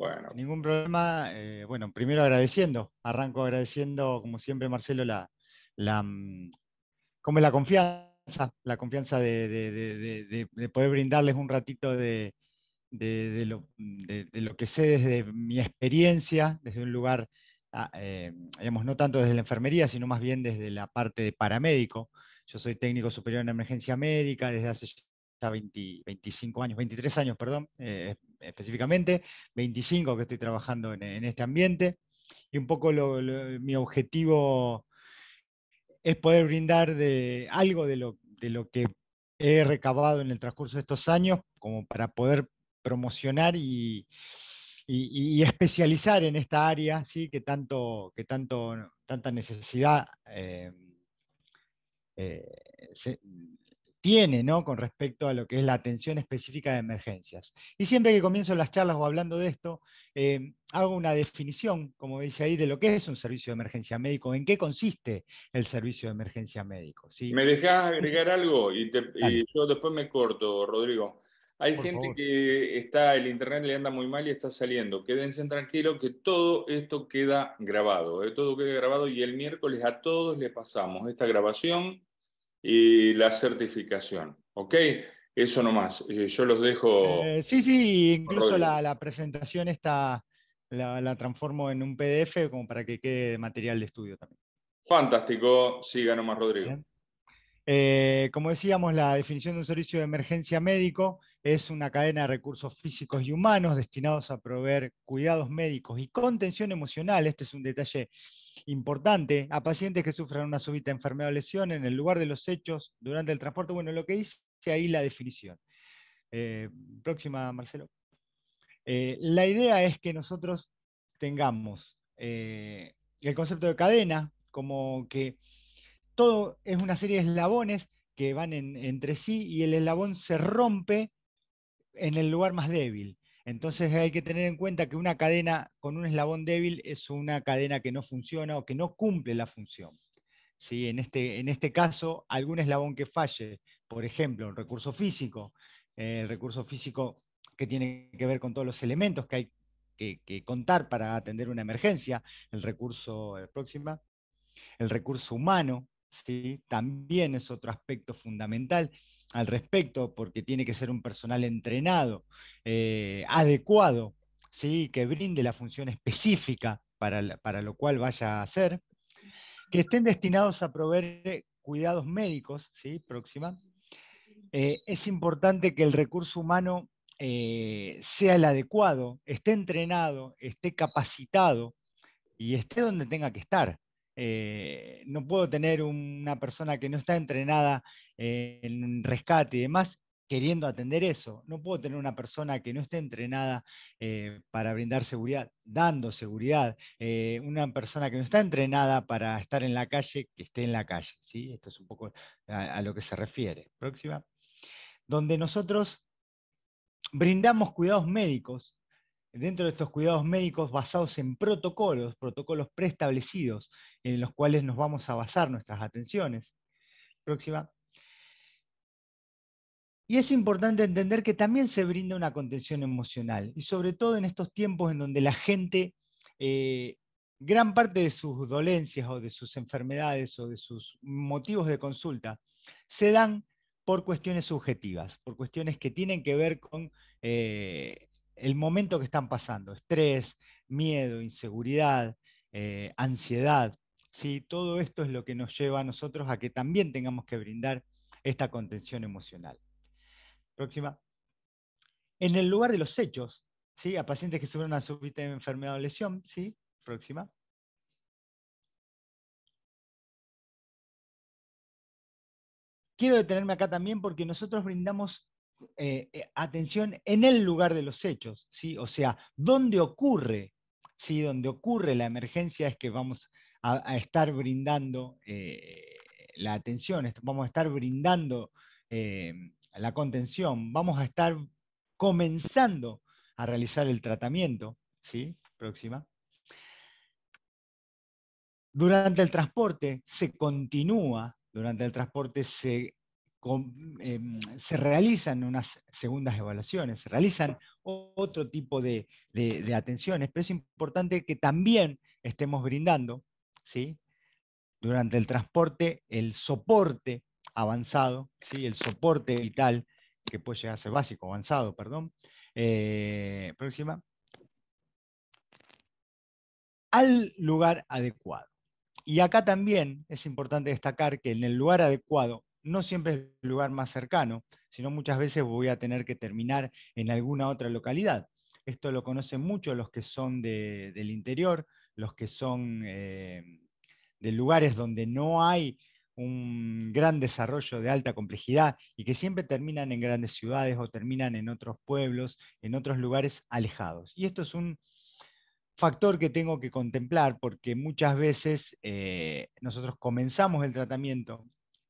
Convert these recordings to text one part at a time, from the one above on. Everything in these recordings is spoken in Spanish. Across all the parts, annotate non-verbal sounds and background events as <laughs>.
Bueno. Ningún problema. Eh, bueno, primero agradeciendo. Arranco agradeciendo, como siempre, Marcelo, la, la, mm, como la confianza, la confianza de, poder brindarles un ratito de, lo, que sé desde mi experiencia, desde un lugar, ah, eh, digamos, no tanto desde la enfermería, sino más bien desde la parte de paramédico. Yo soy técnico superior en emergencia médica desde hace ya 20, 25 años, 23 años, perdón, eh, específicamente, 25 que estoy trabajando en, este ambiente, y un poco mi objetivo es poder brindar de, algo de lo, de lo que he recabado en el transcurso de estos años, como para poder promocionar y, especializar en esta área, ¿sí? que, tanto, que tanto, tanta necesidad eh, eh, tiene ¿no? con respecto a lo que es la atención específica de emergencias. Y siempre que comienzo las charlas o hablando de esto, eh, hago una definición, como dice ahí, de lo que es un servicio de emergencia médico, en qué consiste el servicio de emergencia médico. ¿Me dejas agregar algo? Y, yo después me corto, Rodrigo. Hay gente que está, el internet le anda muy mal y está saliendo. Quédense tranquilos que todo esto queda grabado. ¿eh? Todo queda grabado y el miércoles a todos le pasamos esta grabación y la certificación. ¿Ok? Eso nomás. Eh, yo los dejo. Eh, sí, sí, incluso la, presentación está, la, transformo en un PDF como para que quede material de estudio también. Fantástico. Siga nomás, Rodrigo. Eh, como decíamos, la definición de un servicio de emergencia médico es una cadena de recursos físicos y humanos destinados a proveer cuidados médicos y contención emocional. Este es un detalle importante a pacientes que sufran una súbita enfermedad o lesión en el lugar de los hechos durante el transporte. Bueno, lo que dice ahí la definición. Eh, próxima, Marcelo. Eh, la idea es que nosotros tengamos eh, el concepto de cadena, como que todo es una serie de eslabones que van entre sí y el eslabón se rompe en el lugar más débil. Entonces hay que tener en cuenta que una cadena con un eslabón débil es una cadena que no funciona o que no cumple la función. ¿Sí? En, este, este caso, algún eslabón que falle, por ejemplo, un recurso físico, eh, el recurso físico que tiene que ver con todos los elementos que hay que, contar para atender una emergencia, el recurso eh, próxima, el recurso humano, ¿sí? también es otro aspecto fundamental, al respecto, porque tiene que ser un personal entrenado, eh, adecuado, ¿sí? que brinde la función específica para, lo cual vaya a hacer, que estén destinados a proveer cuidados médicos, ¿sí? próxima. Eh, es importante que el recurso humano eh, sea el adecuado, esté entrenado, esté capacitado y esté donde tenga que estar. no puedo tener una persona que no está entrenada en rescate y demás, queriendo atender eso. No puedo tener una persona que no esté entrenada eh, para brindar seguridad, dando seguridad. Eh, una persona que no está entrenada para estar en la calle, que esté en la calle. ¿sí? Esto es un poco a lo que se refiere. Próxima. Donde nosotros brindamos cuidados médicos. Dentro de estos cuidados médicos basados en protocolos, protocolos preestablecidos, en los cuales nos vamos a basar nuestras atenciones. Próxima y es importante entender que también se brinda una contención emocional, y sobre todo en estos tiempos en donde la gente, eh, gran parte de sus dolencias o de sus enfermedades o de sus motivos de consulta, se dan por cuestiones subjetivas, por cuestiones que tienen que ver con eh, el momento que están pasando, estrés, miedo, inseguridad, eh, ansiedad. ¿sí? Todo esto es lo que nos lleva a nosotros a que también tengamos que brindar esta contención emocional. Próxima. En el lugar de los hechos, ¿sí? A pacientes que sufren una súbita enfermedad o lesión, ¿sí? Próxima. Quiero detenerme acá también porque nosotros brindamos eh, eh, atención en el lugar de los hechos, ¿sí? O sea, donde ocurre? ¿Sí? Donde ocurre la emergencia es que vamos a, estar brindando eh, la atención, vamos a estar brindando la contención, vamos a estar comenzando a realizar el tratamiento, ¿sí? Próxima. Durante el transporte se continúa, durante el transporte se, em, realizan unas segundas evaluaciones, se realizan otro tipo de, de atenciones, pero es importante que también estemos brindando, ¿sí? durante el transporte, el soporte avanzado, ¿sí? el soporte vital, que puede llegar a ser básico, avanzado, perdón. Eh, próxima. Al lugar adecuado. Y acá también es importante destacar que en el lugar adecuado no siempre es el lugar más cercano, sino muchas veces voy a tener que terminar en alguna otra localidad. Esto lo conocen mucho los que son del interior, los que son eh, de lugares donde no hay un gran desarrollo de alta complejidad y que siempre terminan en grandes ciudades o terminan en otros pueblos, en otros lugares alejados. Y esto es un factor que tengo que contemplar porque muchas veces eh, nosotros comenzamos el tratamiento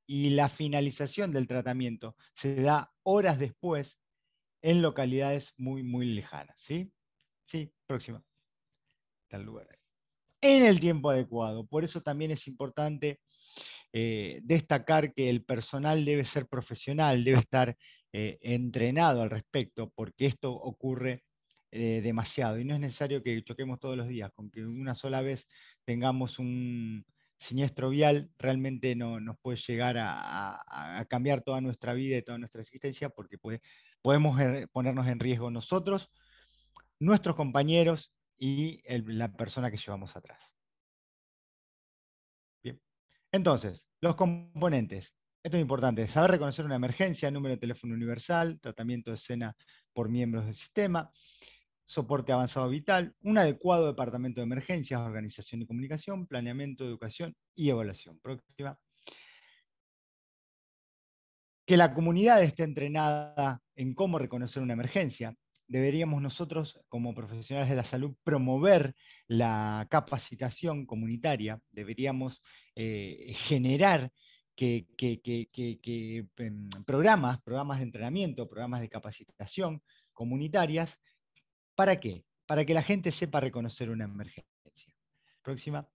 y la finalización del tratamiento se da horas después en localidades muy, muy lejanas. ¿Sí? Sí, próxima. Tal lugar. En el tiempo adecuado. Por eso también es importante eh, destacar que el personal debe ser profesional, debe estar eh, entrenado al respecto, porque esto ocurre eh, demasiado y no es necesario que choquemos todos los días, con que una sola vez tengamos un siniestro vial, realmente no, nos puede llegar a, cambiar toda nuestra vida y toda nuestra existencia, porque podemos ponernos en riesgo nosotros, nuestros compañeros y la persona que llevamos atrás. Entonces, los componentes. Esto es importante, saber reconocer una emergencia, número de teléfono universal, tratamiento de escena por miembros del sistema, soporte avanzado vital, un adecuado departamento de emergencias, organización y comunicación, planeamiento, educación y evaluación. Próxima. Que la comunidad esté entrenada en cómo reconocer una emergencia, deberíamos nosotros, como profesionales de la salud, promover la capacitación comunitaria, deberíamos eh, generar em, programas, programas de entrenamiento, programas de capacitación comunitarias, ¿para qué? Para que la gente sepa reconocer una emergencia. Próxima,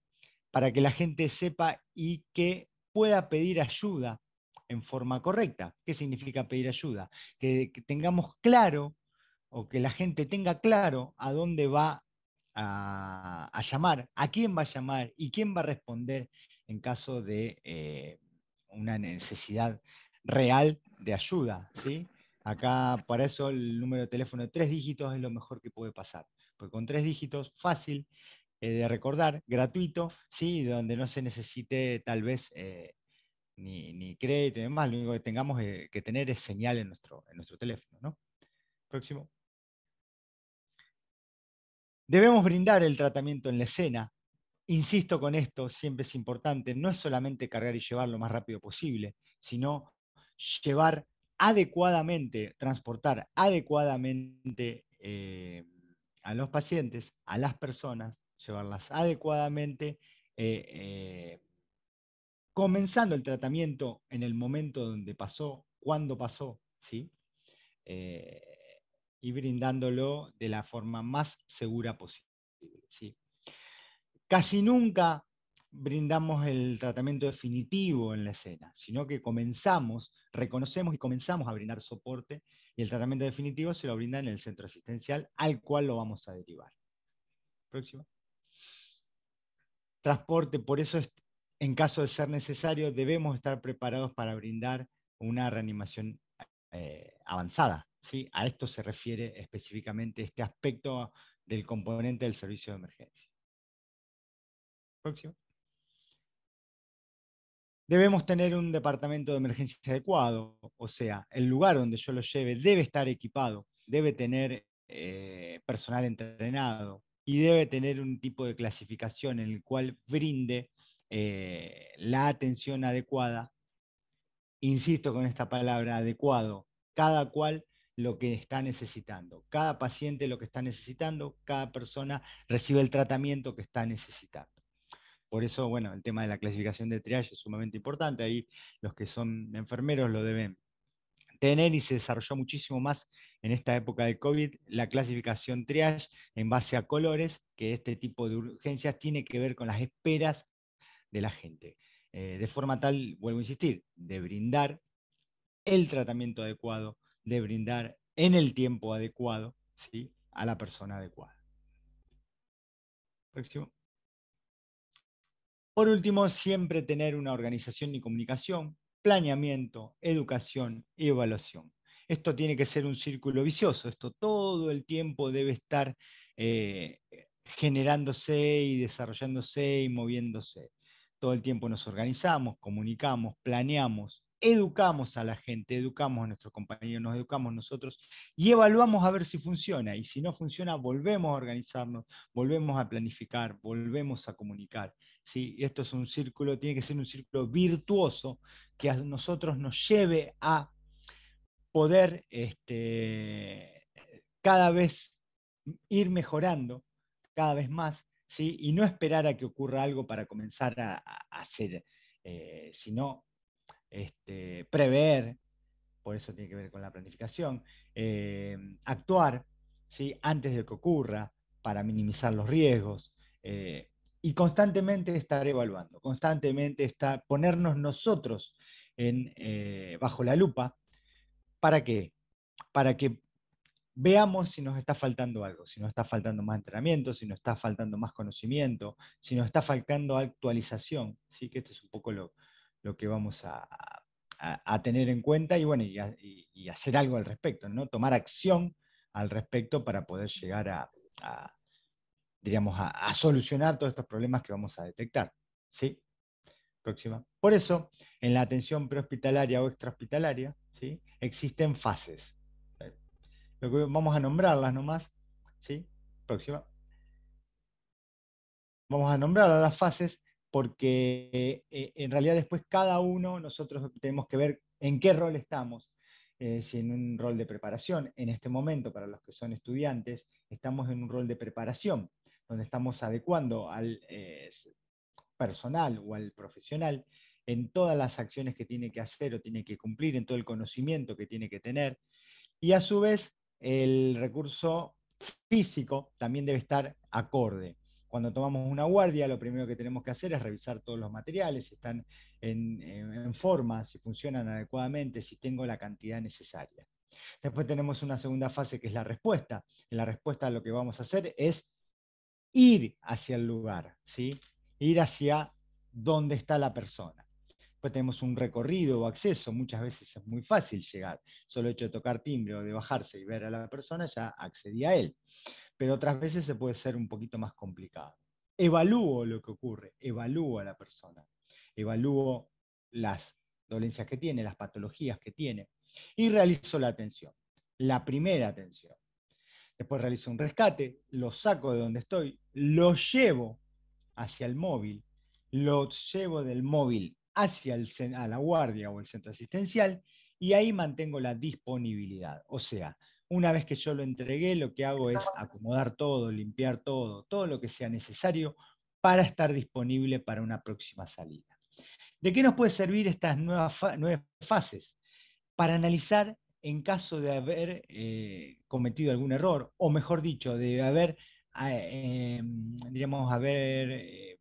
para que la gente sepa y que pueda pedir ayuda en forma correcta. ¿Qué significa pedir ayuda? que tengamos claro o que la gente tenga claro a dónde va a, llamar, a quién va a llamar y quién va a responder en caso de eh, una necesidad real de ayuda. ¿sí? Acá para eso el número de teléfono de tres dígitos es lo mejor que puede pasar, porque con tres dígitos fácil eh, de recordar, gratuito, ¿sí? donde no se necesite tal vez eh, ni, crédito ni demás, lo único que tengamos que tener es señal en nuestro, en nuestro teléfono. ¿no? Próximo. Debemos brindar el tratamiento en la escena. Insisto con esto, siempre es importante, no es solamente cargar y llevar lo más rápido posible, sino llevar adecuadamente, transportar adecuadamente eh, a los pacientes, a las personas, llevarlas adecuadamente, eh, eh, comenzando el tratamiento en el momento donde pasó, cuando pasó, ¿sí? y brindándolo de la forma más segura posible. ¿sí? Casi nunca brindamos el tratamiento definitivo en la escena, sino que comenzamos, reconocemos y comenzamos a brindar soporte y el tratamiento definitivo se lo brinda en el centro asistencial al cual lo vamos a derivar. Próximo. Transporte, por eso en caso de ser necesario debemos estar preparados para brindar una reanimación eh, avanzada, a esto se refiere específicamente este aspecto del componente del servicio de emergencia. Próximo. Debemos tener un departamento de emergencia adecuado, o sea, el lugar donde yo lo lleve debe estar equipado, debe tener eh, personal entrenado y debe tener un tipo de clasificación en el cual brinde eh, la atención adecuada. Insisto con esta palabra adecuado, cada cual lo que está necesitando. Cada paciente lo que está necesitando, cada persona recibe el tratamiento que está necesitando. Por eso, bueno, el tema de la clasificación de triage es sumamente importante. Ahí los que son enfermeros lo deben tener y se desarrolló muchísimo más en esta época de COVID la clasificación triage en base a colores, que este tipo de urgencias tiene que ver con las esperas de la gente. Eh, de forma tal, vuelvo a insistir, de brindar el tratamiento adecuado de brindar en el tiempo adecuado ¿sí? a la persona adecuada. Por último, siempre tener una organización y comunicación, planeamiento, educación y evaluación. Esto tiene que ser un círculo vicioso, esto todo el tiempo debe estar eh, generándose y desarrollándose y moviéndose. Todo el tiempo nos organizamos, comunicamos, planeamos, educamos a la gente, educamos a nuestros compañeros, nos educamos nosotros y evaluamos a ver si funciona. Y si no funciona, volvemos a organizarnos, volvemos a planificar, volvemos a comunicar. ¿sí? Esto es un círculo, tiene que ser un círculo virtuoso que a nosotros nos lleve a poder este, cada vez ir mejorando, cada vez más, ¿sí? y no esperar a que ocurra algo para comenzar a, hacer, eh, sino este, prever, por eso tiene que ver con la planificación, eh, actuar ¿sí? antes de que ocurra para minimizar los riesgos eh, y constantemente estar evaluando, constantemente estar, ponernos nosotros en, eh, bajo la lupa. ¿Para qué? Para que veamos si nos está faltando algo, si nos está faltando más entrenamiento, si nos está faltando más conocimiento, si nos está faltando actualización. ¿sí? Que esto es un poco lo, lo que vamos a, tener en cuenta y, bueno, y, hacer algo al respecto, ¿no? tomar acción al respecto para poder llegar a, diríamos, a, solucionar todos estos problemas que vamos a detectar. ¿sí? Próxima. Por eso, en la atención prehospitalaria o extrahospitalaria, ¿sí? existen fases. vamos a nombrarlas nomás. ¿sí? Próxima. Vamos a nombrar a las fases porque eh, en realidad después cada uno nosotros tenemos que ver en qué rol estamos. Eh, si en un rol de preparación, en este momento para los que son estudiantes, estamos en un rol de preparación, donde estamos adecuando al eh, personal o al profesional en todas las acciones que tiene que hacer o tiene que cumplir, en todo el conocimiento que tiene que tener. Y a su vez, el recurso físico también debe estar acorde. Cuando tomamos una guardia, lo primero que tenemos que hacer es revisar todos los materiales, si están en, forma, si funcionan adecuadamente, si tengo la cantidad necesaria. Después tenemos una segunda fase que es la respuesta. En la respuesta lo que vamos a hacer es ir hacia el lugar, ¿sí? ir hacia donde está la persona. Después tenemos un recorrido o acceso, muchas veces es muy fácil llegar, solo hecho de tocar timbre o de bajarse y ver a la persona, ya accedí a él pero otras veces se puede ser un poquito más complicado. Evalúo lo que ocurre, evalúo a la persona, evalúo las dolencias que tiene, las patologías que tiene, y realizo la atención, la primera atención. Después realizo un rescate, lo saco de donde estoy, lo llevo hacia el móvil, lo llevo del móvil hacia la guardia o el centro asistencial y ahí mantengo la disponibilidad. O sea, una vez que yo lo entregué, lo que hago es acomodar todo, limpiar todo, todo lo que sea necesario para estar disponible para una próxima salida. ¿De qué nos puede servir estas nuevas fases? Para analizar en caso de haber eh, cometido algún error, o mejor dicho, de haber, ah, em, eh, haber,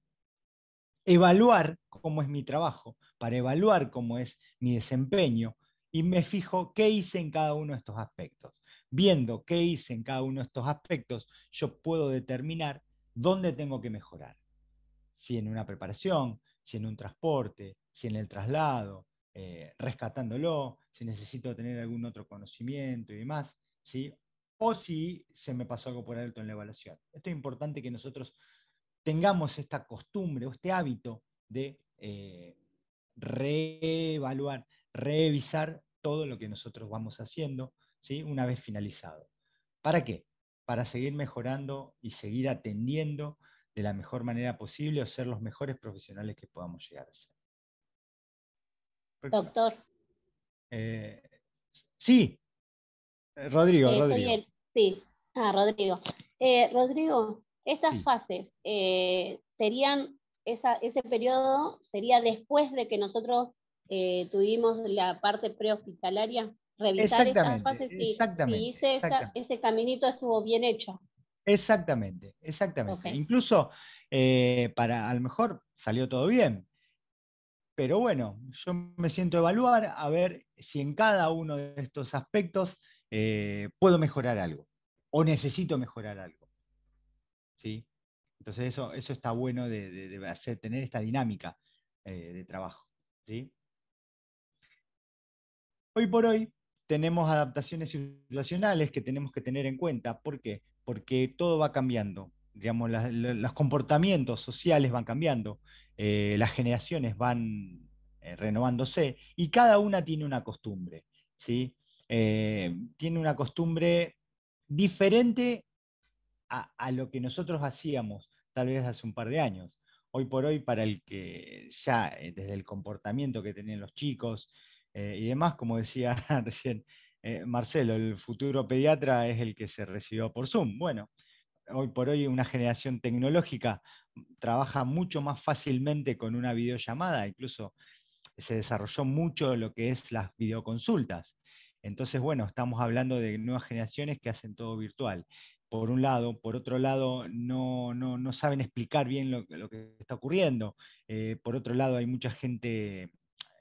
evaluar cómo es mi trabajo, para evaluar cómo es mi desempeño, y me fijo qué hice en cada uno de estos aspectos viendo qué hice en cada uno de estos aspectos, yo puedo determinar dónde tengo que mejorar. Si en una preparación, si en un transporte, si en el traslado, eh, rescatándolo, si necesito tener algún otro conocimiento y demás, o si se me pasó algo por alto en la evaluación. Esto es importante que nosotros tengamos esta costumbre o este hábito de eh, reevaluar, revisar todo lo que nosotros vamos haciendo, ¿sí? una vez finalizado. ¿Para qué? Para seguir mejorando y seguir atendiendo de la mejor manera posible o ser los mejores profesionales que podamos llegar a ser. Doctor. Eh, sí, eh, Rodrigo. Rodrigo. sí, ah, Rodrigo. Eh, Rodrigo, estas fases serían, ese periodo sería después de que nosotros tuvimos la parte prehospitalaria revisar esta fase si, si hice ese caminito estuvo bien hecho. Exactamente, exactamente. Incluso eh, para, a lo mejor salió todo bien, pero bueno, yo me siento a evaluar a ver si en cada uno de estos aspectos eh, puedo mejorar algo o necesito mejorar algo. ¿Sí? Entonces eso, eso está bueno de, hacer, tener esta dinámica eh, de trabajo. ¿sí? Hoy por hoy tenemos adaptaciones situacionales que tenemos que tener en cuenta. ¿Por qué? Porque todo va cambiando. Digamos, los comportamientos sociales van cambiando, eh, las generaciones van eh, renovándose y cada una tiene una costumbre. ¿sí? Eh, tiene una costumbre diferente a, lo que nosotros hacíamos tal vez hace un par de años. Hoy por hoy, para el que ya desde el comportamiento que tenían los chicos, eh, y demás, como decía <laughs> recién eh, Marcelo, el futuro pediatra es el que se recibió por Zoom. Bueno, hoy por hoy una generación tecnológica trabaja mucho más fácilmente con una videollamada, incluso se desarrolló mucho lo que es las videoconsultas. Entonces, bueno, estamos hablando de nuevas generaciones que hacen todo virtual. Por un lado, por otro lado, no, saben explicar bien lo, que está ocurriendo. Eh, por otro lado, hay mucha gente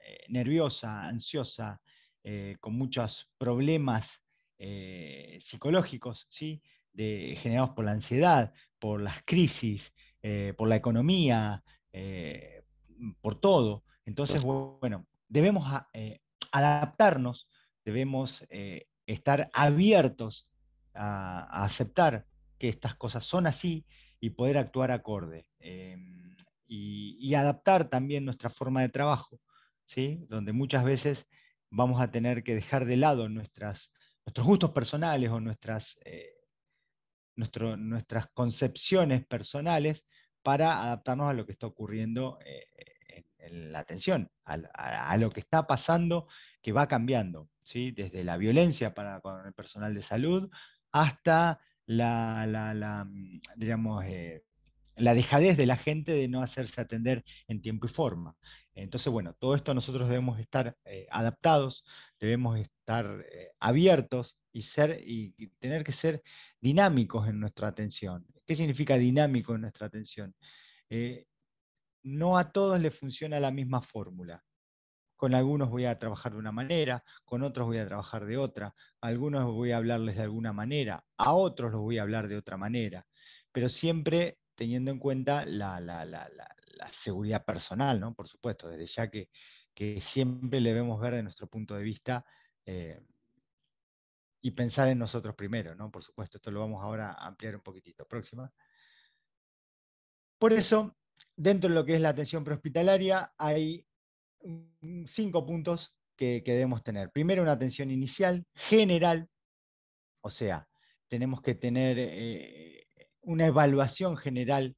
eh, nerviosa, ansiosa, eh, con muchos problemas eh, psicológicos, ¿sí? De, generados por la ansiedad, por las crisis, por la economía, por todo. Entonces, bueno, debemos adaptarnos, debemos estar abiertos a, aceptar que estas cosas son así y poder actuar acorde. Em, y, adaptar también nuestra forma de trabajo donde muchas veces vamos a tener que dejar de lado nuestros gustos personales o nuestras, eh, nuestras concepciones personales para adaptarnos a lo que está ocurriendo eh, en, la atención, a, lo que está pasando, que va cambiando, desde la violencia para con el personal de salud hasta la, mm, digamos, eh, la dejadez de la gente de no hacerse atender en tiempo y forma. Entonces, bueno, todo esto nosotros debemos estar eh, adaptados, debemos estar eh, abiertos y, tener que ser dinámicos en nuestra atención. ¿Qué significa dinámico en nuestra atención? Eh, no a todos les funciona la misma fórmula. Con algunos voy a trabajar de una manera, con otros voy a trabajar de otra, a algunos voy a hablarles de alguna manera, a otros los voy a hablar de otra manera, pero siempre teniendo en cuenta la, la seguridad personal, ¿no? Por supuesto, desde ya que, siempre le debemos ver de nuestro punto de vista eh, y pensar en nosotros primero, ¿no? Por supuesto, esto lo vamos ahora a ampliar un poquitito. Próxima. Por eso, dentro de lo que es la atención prehospitalaria, hay cinco puntos que, que debemos tener. Primero, una atención inicial, general, o sea, tenemos que tener eh, una evaluación general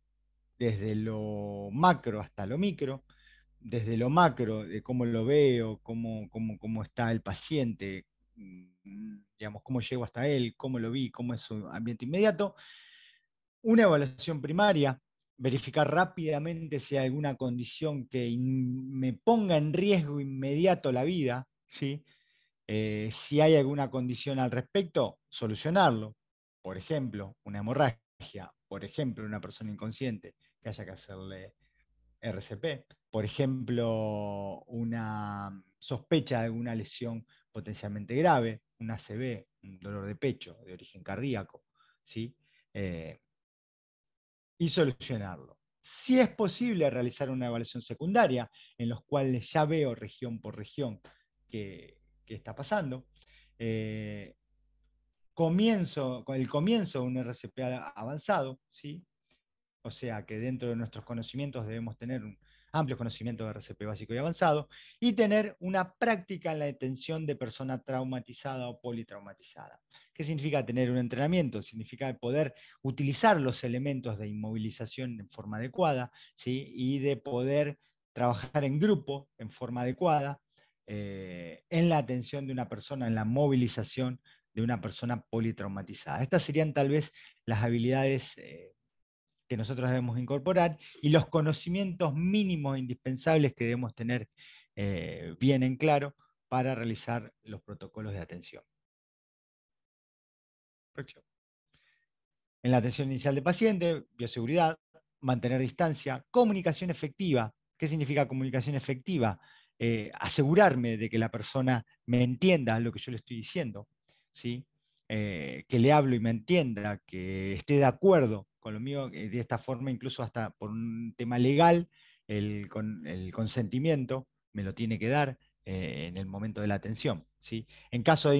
desde lo macro hasta lo micro, desde lo macro, de cómo lo veo, cómo, está el paciente, mm, digamos, cómo llego hasta él, cómo lo vi, cómo es su ambiente inmediato, una evaluación primaria, verificar rápidamente si hay alguna condición que me ponga en riesgo inmediato la vida, eh, si hay alguna condición al respecto, solucionarlo. Por ejemplo, una hemorragia, por ejemplo, una persona inconsciente, que haya que hacerle RCP. Por ejemplo, una sospecha de una lesión potencialmente grave, un ACV, un dolor de pecho de origen cardíaco, ¿sí? Eh, y solucionarlo. Si es posible realizar una evaluación secundaria, en los cuales ya veo región por región qué, está pasando, eh, comienzo, con el comienzo de un RCP avanzado, ¿sí? o sea que dentro de nuestros conocimientos debemos tener un amplio conocimiento de RCP básico y avanzado, y tener una práctica en la detención de persona traumatizada o politraumatizada. ¿Qué significa tener un entrenamiento? Significa poder utilizar los elementos de inmovilización en forma adecuada, ¿sí? y de poder trabajar en grupo en forma adecuada, eh, en la atención de una persona, en la movilización de una persona politraumatizada. Estas serían tal vez las habilidades eh, que nosotros debemos incorporar y los conocimientos mínimos e indispensables que debemos tener eh, bien en claro para realizar los protocolos de atención. En la atención inicial de paciente, bioseguridad, mantener distancia, comunicación efectiva. ¿Qué significa comunicación efectiva? Eh, asegurarme de que la persona me entienda lo que yo le estoy diciendo, ¿sí? Eh, que le hablo y me entienda, que esté de acuerdo lo mío, eh, de esta forma, incluso hasta por un tema legal, el, consentimiento me lo tiene que dar eh, en el momento de la atención. ¿sí? En caso de,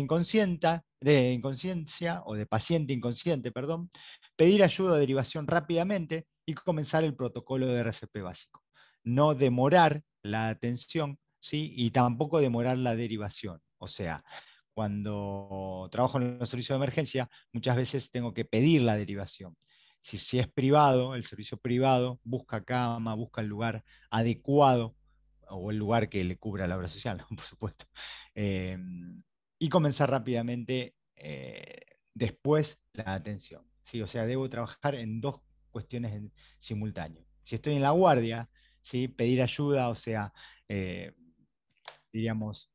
de inconsciencia o de paciente inconsciente, perdón, pedir ayuda a derivación rápidamente y comenzar el protocolo de RCP básico. No demorar la atención ¿sí? y tampoco demorar la derivación. O sea, cuando trabajo en los servicios de emergencia, muchas veces tengo que pedir la derivación. Si, es privado, el servicio privado busca cama, busca el lugar adecuado o el lugar que le cubra la obra social, <laughs> por supuesto. Em, y comenzar rápidamente eh, después la atención. ¿sí? O sea, debo trabajar en dos cuestiones en simultáneo. Si estoy en la guardia, pedir ayuda, o sea, eh, diríamos,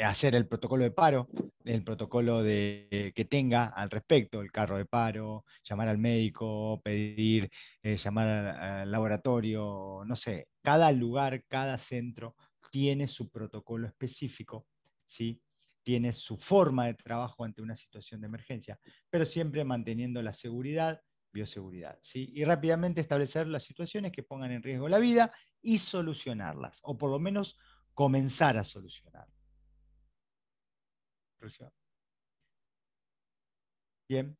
eh, hacer el protocolo de paro, el protocolo de, que tenga al respecto, el carro de paro, llamar al médico, pedir, eh, llamar al laboratorio, no sé, cada lugar, cada centro tiene su protocolo específico, ¿sí? tiene su forma de trabajo ante una situación de emergencia, pero siempre manteniendo la seguridad, bioseguridad, ¿sí? y rápidamente establecer las situaciones que pongan en riesgo la vida y solucionarlas, o por lo menos comenzar a solucionarlas. Bien.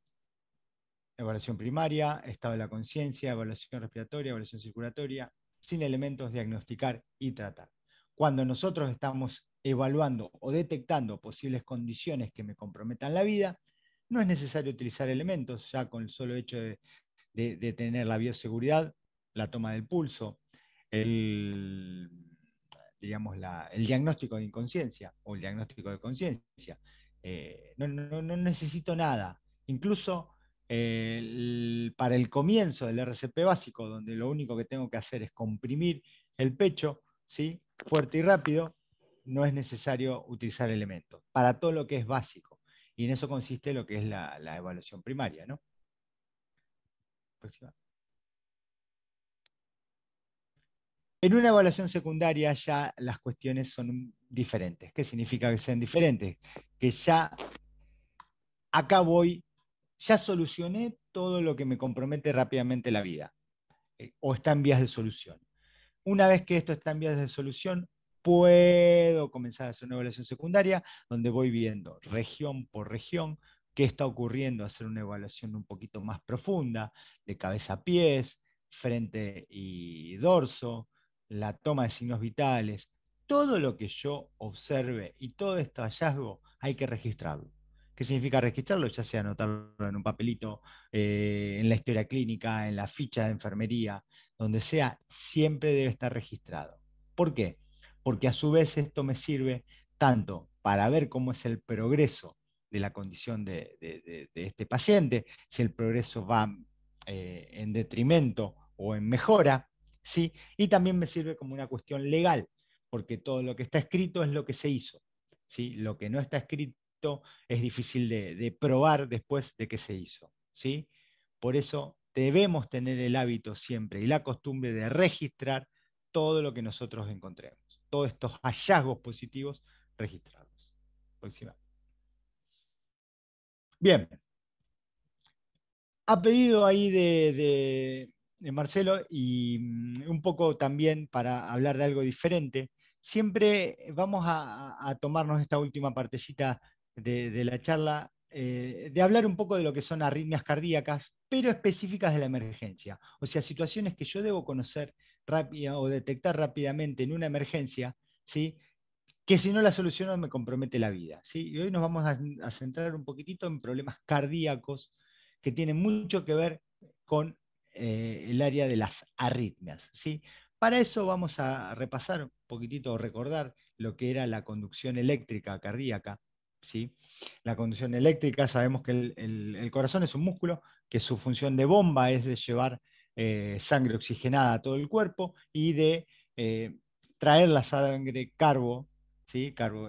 Evaluación primaria, estado de la conciencia, evaluación respiratoria, evaluación circulatoria, sin elementos, diagnosticar y tratar. Cuando nosotros estamos evaluando o detectando posibles condiciones que me comprometan la vida, no es necesario utilizar elementos, ya con el solo hecho de tener la bioseguridad, la toma del pulso, el digamos, el diagnóstico de inconsciencia o el diagnóstico de conciencia. Eh, no, necesito nada. Incluso eh, para el comienzo del RCP básico, donde lo único que tengo que hacer es comprimir el pecho, ¿sí? fuerte y rápido, no es necesario utilizar elementos. Para todo lo que es básico. Y en eso consiste lo que es la, evaluación primaria. ¿no? Próxima. En una evaluación secundaria ya las cuestiones son diferentes. ¿Qué significa que sean diferentes? Que ya acá voy, ya solucioné todo lo que me compromete rápidamente la vida eh, o está en vías de solución. Una vez que esto está en vías de solución, puedo comenzar a hacer una evaluación secundaria donde voy viendo región por región qué está ocurriendo, hacer una evaluación un poquito más profunda de cabeza a pies, frente y dorso, la toma de signos vitales, todo lo que yo observe y todo este hallazgo hay que registrarlo. ¿Qué significa registrarlo? Ya sea anotarlo en un papelito, eh, en la historia clínica, en la ficha de enfermería, donde sea, siempre debe estar registrado. ¿Por qué? Porque a su vez esto me sirve tanto para ver cómo es el progreso de la condición de, este paciente, si el progreso va eh, en detrimento o en mejora, ¿sí? Y también me sirve como una cuestión legal, porque todo lo que está escrito es lo que se hizo, ¿sí? Lo que no está escrito es difícil de, probar después de que se hizo, ¿sí? Por eso debemos tener el hábito siempre y la costumbre de registrar todo lo que nosotros encontremos, todos estos hallazgos positivos registrados. Bien. ha pedido ahí de eh, Marcelo, y mm, un poco también para hablar de algo diferente, siempre eh, vamos a, tomarnos esta última partecita de, la charla, eh, de hablar un poco de lo que son arritmias cardíacas, pero específicas de la emergencia. O sea, situaciones que yo debo conocer rápida o detectar rápidamente en una emergencia, ¿sí? que si no la soluciono me compromete la vida. ¿sí? Y hoy nos vamos a, a centrar un poquitito en problemas cardíacos que tienen mucho que ver con eh, el área de las arritmias. ¿sí? Para eso vamos a repasar un poquitito, recordar lo que era la conducción eléctrica cardíaca. ¿sí? La conducción eléctrica, sabemos que el, corazón es un músculo, que su función de bomba es de llevar eh, sangre oxigenada a todo el cuerpo y de eh, traer la sangre carbo, ¿sí? carbo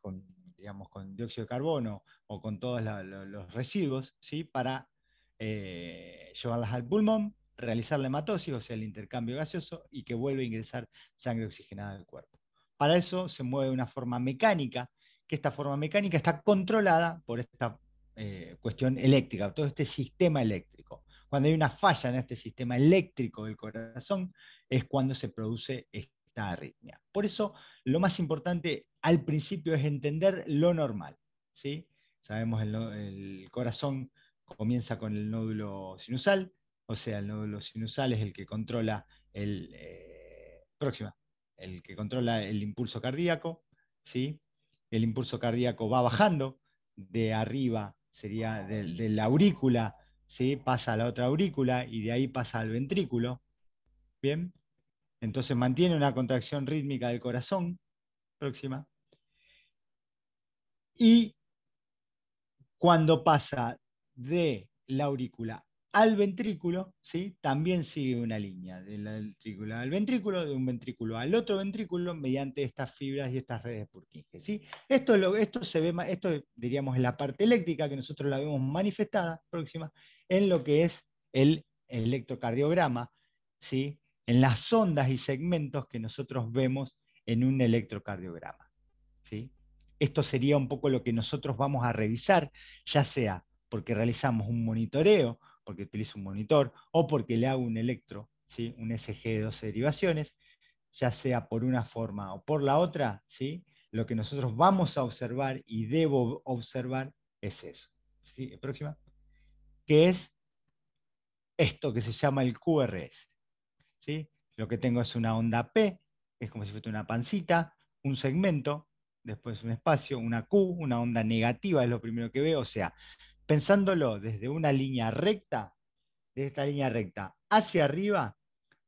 con, digamos, con dióxido de carbono o con todos los residuos, ¿sí? para eh, llevarlas al pulmón, realizar la hematosis, o sea, el intercambio gaseoso, y que vuelva a ingresar sangre oxigenada al cuerpo. Para eso se mueve de una forma mecánica, que esta forma mecánica está controlada por esta eh, cuestión eléctrica, todo este sistema eléctrico. Cuando hay una falla en este sistema eléctrico del corazón es cuando se produce esta arritmia. Por eso lo más importante al principio es entender lo normal. ¿sí? Sabemos el, el corazón comienza con el nódulo sinusal, o sea, el nódulo sinusal es el que controla el eh, próxima, el que controla el impulso cardíaco, ¿sí? El impulso cardíaco va bajando de arriba, sería de, la aurícula, ¿sí? Pasa a la otra aurícula y de ahí pasa al ventrículo. ¿Bien? Entonces mantiene una contracción rítmica del corazón próxima. Y cuando pasa de la aurícula al ventrículo, ¿sí? también sigue una línea de la ventrícula al ventrículo, de un ventrículo al otro ventrículo, mediante estas fibras y estas redes de Purkinje. ¿sí? Esto, lo, esto, se ve, esto diríamos es la parte eléctrica que nosotros la vemos manifestada próxima en lo que es el electrocardiograma, ¿sí? en las ondas y segmentos que nosotros vemos en un electrocardiograma. ¿sí? Esto sería un poco lo que nosotros vamos a revisar, ya sea porque realizamos un monitoreo, porque utilizo un monitor o porque le hago un electro, ¿sí? un SG de 12 derivaciones, ya sea por una forma o por la otra, ¿sí? lo que nosotros vamos a observar y debo observar es eso. ¿sí? Próxima. Que es esto que se llama el QRS. ¿sí? Lo que tengo es una onda P, es como si fuese una pancita, un segmento, después un espacio, una Q, una onda negativa es lo primero que veo, o sea, pensándolo desde una línea recta, de esta línea recta hacia arriba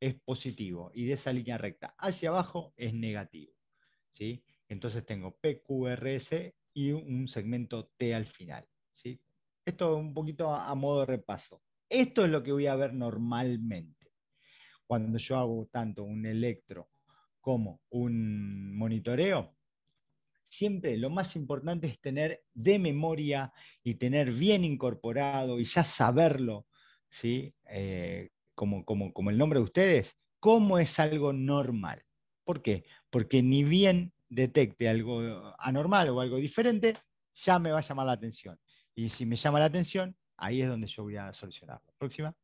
es positivo y de esa línea recta hacia abajo es negativo. ¿sí? Entonces tengo PQRS y un segmento T al final. ¿sí? Esto un poquito a modo de repaso. Esto es lo que voy a ver normalmente. Cuando yo hago tanto un electro como un monitoreo, siempre lo más importante es tener de memoria y tener bien incorporado y ya saberlo, ¿sí? Eh, como, como, como el nombre de ustedes, cómo es algo normal. ¿Por qué? Porque ni bien detecte algo anormal o algo diferente, ya me va a llamar la atención. Y si me llama la atención, ahí es donde yo voy a solucionarlo. Próxima.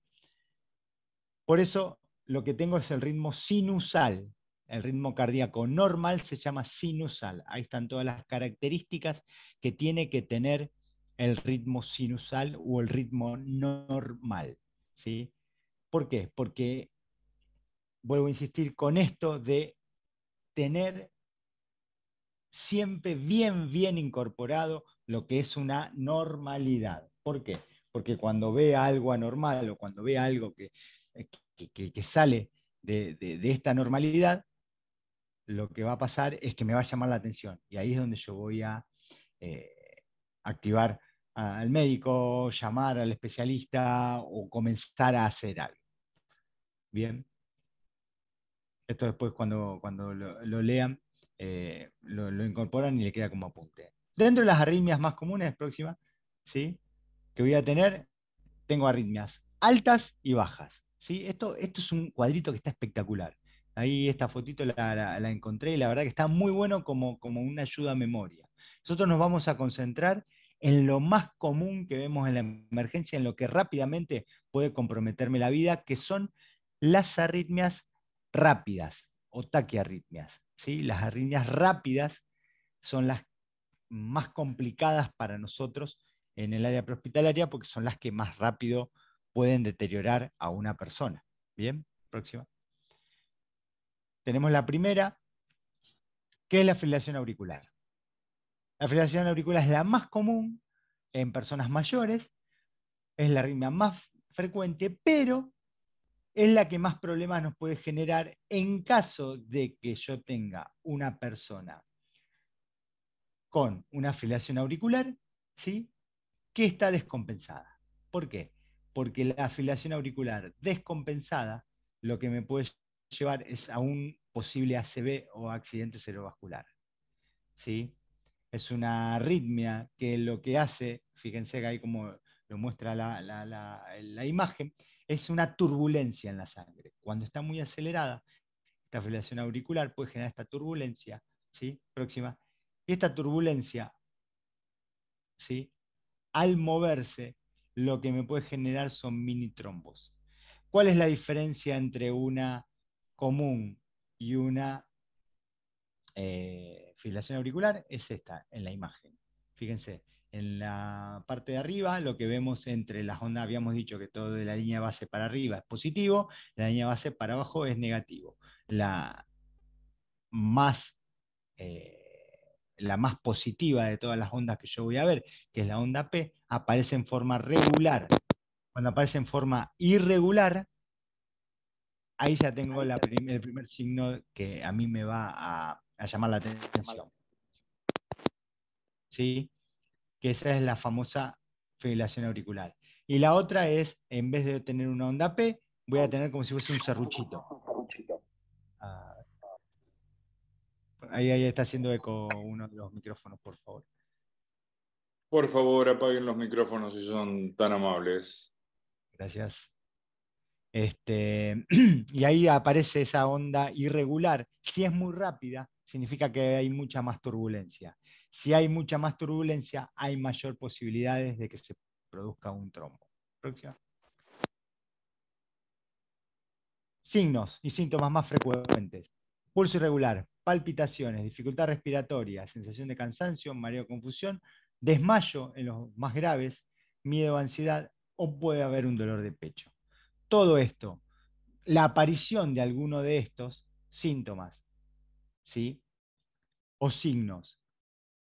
Por eso lo que tengo es el ritmo sinusal el ritmo cardíaco normal se llama sinusal. Ahí están todas las características que tiene que tener el ritmo sinusal o el ritmo normal. ¿sí? ¿Por qué? Porque, vuelvo a insistir con esto de tener siempre bien, bien incorporado lo que es una normalidad. ¿Por qué? Porque cuando ve algo anormal o cuando ve algo que, eh, que, sale de esta normalidad, lo que va a pasar es que me va a llamar la atención. Y ahí es donde yo voy a eh, activar al médico, llamar al especialista o comenzar a hacer algo. Bien. Esto después cuando, cuando lo, lean, eh, lo, incorporan y le queda como apunte. Dentro de las arritmias más comunes próxima, ¿sí? Que voy a tener, tengo arritmias altas y bajas. ¿sí? Esto, esto es un cuadrito que está espectacular. Ahí esta fotito la, encontré y la verdad que está muy bueno como, como una ayuda a memoria. Nosotros nos vamos a concentrar en lo más común que vemos en la emergencia, en lo que rápidamente puede comprometerme la vida, que son las arritmias rápidas o taquiarritmias. ¿sí? Las arritmias rápidas son las más complicadas para nosotros en el área prehospitalaria porque son las que más rápido pueden deteriorar a una persona. Bien, próxima. Tenemos la primera, que es la afiliación auricular. La fibrilación auricular es la más común en personas mayores, es la arritmia más frecuente, pero es la que más problemas nos puede generar en caso de que yo tenga una persona con una afiliación auricular, ¿sí? que está descompensada. ¿Por qué? Porque la afiliación auricular descompensada lo que me puede llevar es a un posible ACV o accidente cerebrovascular. ¿sí? Es una arritmia que lo que hace, fíjense que ahí como lo muestra la, imagen, es una turbulencia en la sangre. Cuando está muy acelerada, esta fibrilación auricular puede generar esta turbulencia ¿sí? próxima. Y esta turbulencia, al moverse, lo que me puede generar son mini trombos. ¿Cuál es la diferencia entre una común y una eh, filación auricular es esta en la imagen. Fíjense, en la parte de arriba lo que vemos entre las ondas, habíamos dicho que todo de la línea base para arriba es positivo, la línea base para abajo es negativo. La más, eh, la más positiva de todas las ondas que yo voy a ver, que es la onda P, aparece en forma regular. Cuando aparece en forma irregular, ahí ya tengo el primer signo que a mí me va a, llamar la atención. ¿Sí? Que esa es la famosa fibrilación auricular. Y la otra es, en vez de tener una onda P, voy a tener como si fuese un serruchito. Ah. ahí, ahí está haciendo eco uno de los micrófonos, por favor. Por favor, apaguen los micrófonos si son tan amables. Gracias. Este, <clears throat> y ahí aparece esa onda irregular. Si es muy rápida, significa que hay mucha más turbulencia. Si hay mucha más turbulencia, hay mayor posibilidades de que se produzca un trombo. Próxima. Signos y síntomas más frecuentes. Pulso irregular, palpitaciones, dificultad respiratoria, sensación de cansancio, mareo, confusión, desmayo en los más graves, miedo, ansiedad o puede haber un dolor de pecho todo esto, la aparición de alguno de estos síntomas, ¿sí? O signos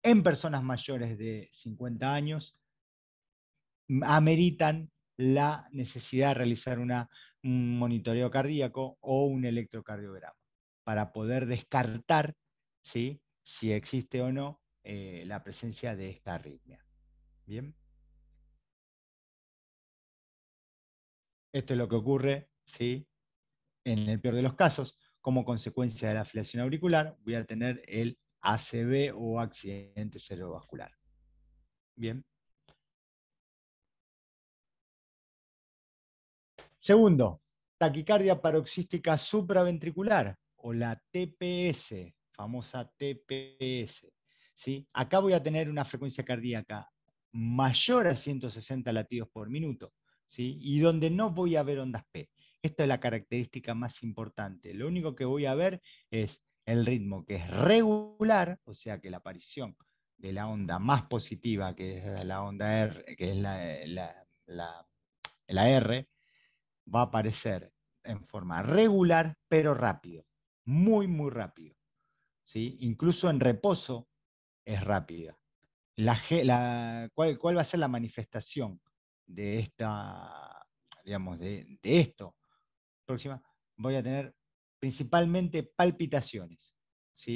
en personas mayores de 50 años ameritan la necesidad de realizar una, un monitoreo cardíaco o un electrocardiograma para poder descartar si existe o no eh, la presencia de esta arritmia. ¿Bien? Esto es lo que ocurre ¿sí? en el peor de los casos. Como consecuencia de la afliación auricular, voy a tener el ACB o accidente cerebrovascular. Bien. Segundo, taquicardia paroxística supraventricular o la TPS, famosa TPS. ¿sí? Acá voy a tener una frecuencia cardíaca mayor a 160 latidos por minuto y donde no voy a ver ondas P. Esta es la característica más importante. Lo único que voy a ver es el ritmo que es regular, o sea que la aparición de la onda más positiva, que es la onda R, que es la, R, va a aparecer en forma regular, pero rápido, muy, muy rápido. ¿sí? Incluso en reposo es rápida. La, la, ¿cuál, ¿Cuál va a ser la manifestación de esta, digamos, de, esto próxima, voy a tener principalmente palpitaciones.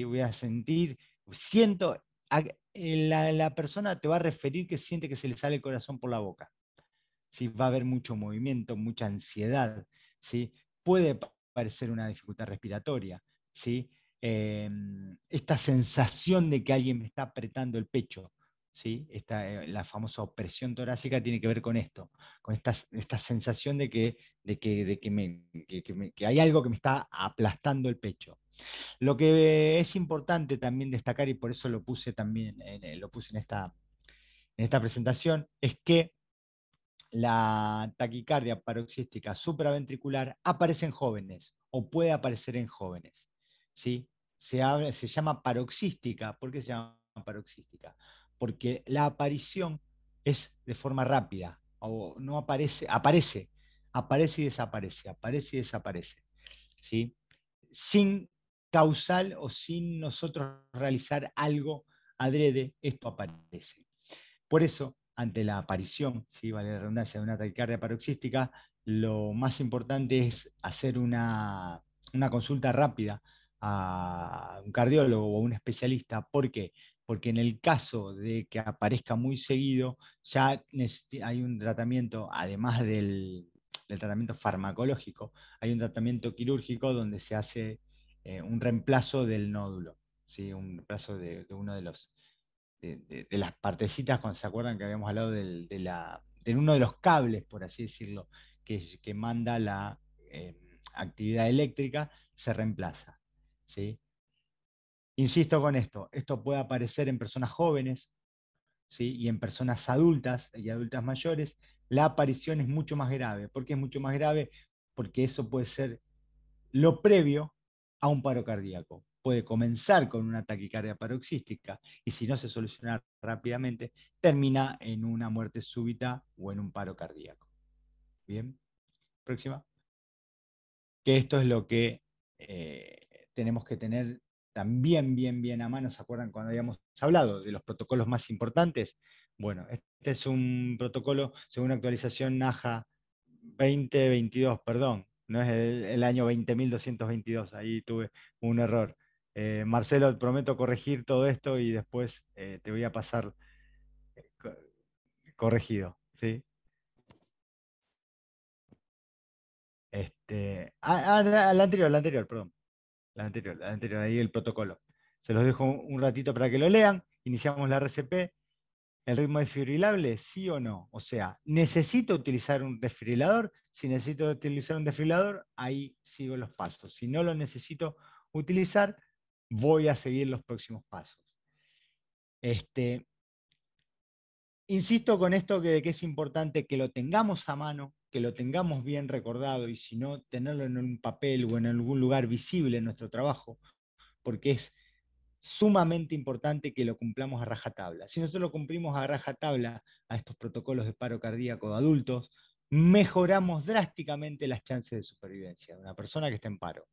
Voy a sentir, siento, eh, la, la, persona te va a referir que siente que se le sale el corazón por la boca. Va a haber mucho movimiento, mucha ansiedad. Puede parecer una dificultad respiratoria. ¿sí? Em, esta sensación de que alguien me está apretando el pecho. ¿sí? Esta, eh, la famosa opresión torácica tiene que ver con esto, con esta, sensación de, que, que, hay algo que me está aplastando el pecho. Lo que es importante también destacar, y por eso lo puse también, en, eh, lo puse en esta, en esta presentación, es que la taquicardia paroxística supraventricular aparece en jóvenes o puede aparecer en jóvenes. ¿sí? Se, se llama paroxística. ¿Por qué se llama paroxística? porque la aparición es de forma rápida, o no aparece, aparece, aparece y desaparece, aparece y desaparece, ¿sí? Sin causal o sin nosotros realizar algo adrede, esto aparece. Por eso, ante la aparición, si vale la redundancia, de una taquicardia paroxística, lo más importante es hacer una, consulta rápida a un cardiólogo o a un especialista. Porque porque en el caso de que aparezca muy seguido, ya hay un tratamiento, además del, tratamiento farmacológico, hay un tratamiento quirúrgico donde se hace eh, un reemplazo del nódulo, ¿sí? un reemplazo de, uno de los de, las partecitas, cuando se acuerdan que habíamos hablado de, la, uno de los cables, por así decirlo, que, que manda la em, actividad eléctrica, se reemplaza. ¿sí? Insisto con esto, esto puede aparecer en personas jóvenes ¿sí? y en personas adultas y adultas mayores. La aparición es mucho más grave. ¿Por qué es mucho más grave? Porque eso puede ser lo previo a un paro cardíaco. Puede comenzar con una taquicardia paroxística y si no se soluciona rápidamente, termina en una muerte súbita o en un paro cardíaco. Bien, próxima. Que esto es lo que eh, tenemos que tener también bien, bien a mano, ¿se acuerdan cuando habíamos hablado de los protocolos más importantes? Bueno, este es un protocolo según actualización NAJA 2022, perdón, no es el, año 20.222, ahí tuve un error. Eh, Marcelo, prometo corregir todo esto y después eh, te voy a pasar eh, corregido, ¿sí? Este, ah, ah, anterior, la anterior, perdón la anterior, anterior, ahí el protocolo. Se los dejo un ratito para que lo lean. Iniciamos la RCP. ¿El ritmo desfibrilable? Sí o no. O sea, ¿necesito utilizar un desfibrilador? Si necesito utilizar un desfibrilador, ahí sigo los pasos. Si no lo necesito utilizar, voy a seguir los próximos pasos. Este, insisto con esto que, que es importante que lo tengamos a mano, que lo tengamos bien recordado y si no, tenerlo en un papel o en algún lugar visible en nuestro trabajo, porque es sumamente importante que lo cumplamos a rajatabla. Si nosotros lo cumplimos a rajatabla a estos protocolos de paro cardíaco de adultos, mejoramos drásticamente las chances de supervivencia de una persona que está en paro.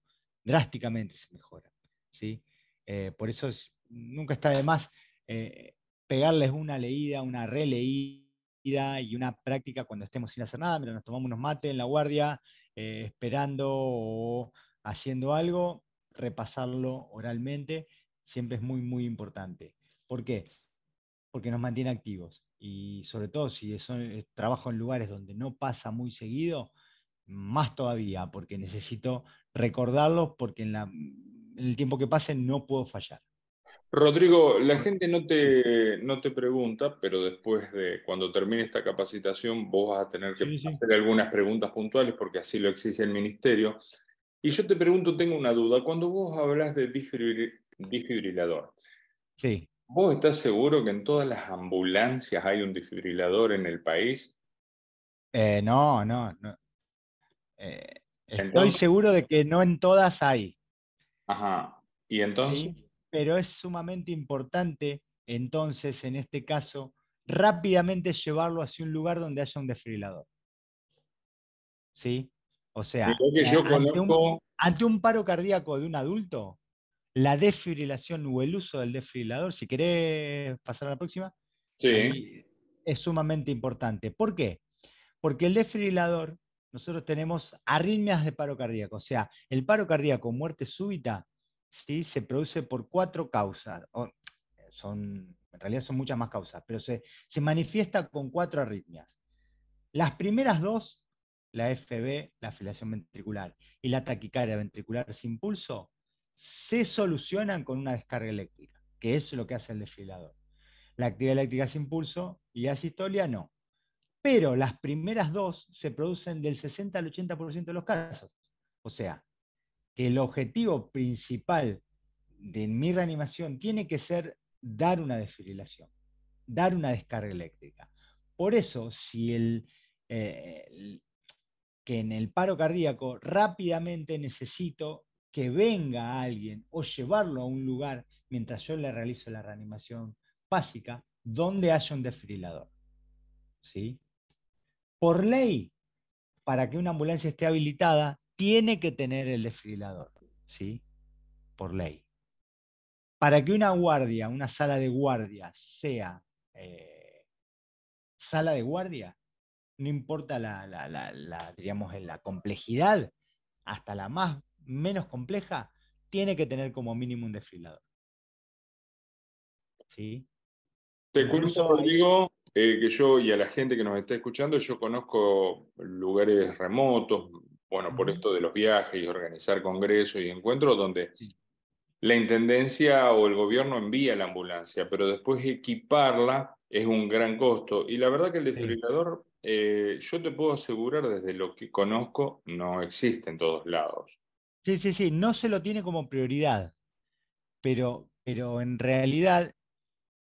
Drásticamente se mejora. ¿sí? Eh, por eso nunca está de más eh, pegarles una leída, una releída y una práctica cuando estemos sin hacer nada, mientras nos tomamos unos mates en la guardia, eh, esperando o haciendo algo, repasarlo oralmente, siempre es muy, muy importante. ¿Por qué? Porque nos mantiene activos y sobre todo si trabajo en lugares donde no pasa muy seguido, más todavía, porque necesito recordarlo, porque en el tiempo que pase no puedo fallar. Rodrigo, la gente no te, no te pregunta, pero después de cuando termine esta capacitación, vos vas a tener que hacer algunas preguntas puntuales porque así lo exige el ministerio. Y yo te pregunto, tengo una duda. Cuando vos hablas de difibrilador, sí. ¿vos estás seguro que en todas las ambulancias hay un difibrilador en el país? Eh, no, no. no. Eh, estoy seguro de que no en todas hay. Ajá. ¿Y entonces? pero es sumamente importante entonces, en este caso, rápidamente llevarlo hacia un lugar donde haya un desfibrilador. ¿Sí? O sea, eh, ante, un, paro cardíaco de un adulto, la desfibrilación o el uso del desfibrilador, si querés pasar a la próxima, sí. es sumamente importante. ¿Por qué? Porque el desfibrilador, nosotros tenemos arritmias de paro cardíaco, o sea, el paro cardíaco, muerte súbita, se produce por cuatro causas. Eh, son, en realidad son muchas más causas, pero se, manifiesta con cuatro arritmias. Las primeras dos, la FB, la afiliación ventricular, y la taquicardia ventricular sin pulso, se solucionan con una descarga eléctrica, que es lo que hace el desfilador. La actividad eléctrica sin pulso y asistolia no. Pero las primeras dos se producen del 60 al 80% de los casos. O sea, que el objetivo principal de mi reanimación tiene que ser dar una desfibrilación, dar una descarga eléctrica. Por eso, si eh, el, que en el paro cardíaco rápidamente necesito que venga alguien o llevarlo a un lugar mientras yo le realizo la reanimación básica donde haya un desfibrilador. ¿Sí? Por ley, para que una ambulancia esté habilitada, tiene que tener el desfibrilador, ¿sí? Por ley. Para que una guardia, una sala de guardia, sea eh, sala de guardia, no importa la, la, la, la, complejidad, hasta la más menos compleja, tiene que tener como mínimo un desfibrilador. ¿Sí? Te cuento, Rodrigo, eh, que yo y a la gente que nos está escuchando, yo conozco lugares remotos, bueno, por esto de los viajes y organizar congresos y encuentros donde la intendencia o el gobierno envía la ambulancia, pero después equiparla es un gran costo. Y la verdad que el desfibrilador, eh, yo te puedo asegurar desde lo que conozco, no existe en todos lados. Sí, sí, sí, no se lo tiene como prioridad, pero, pero en realidad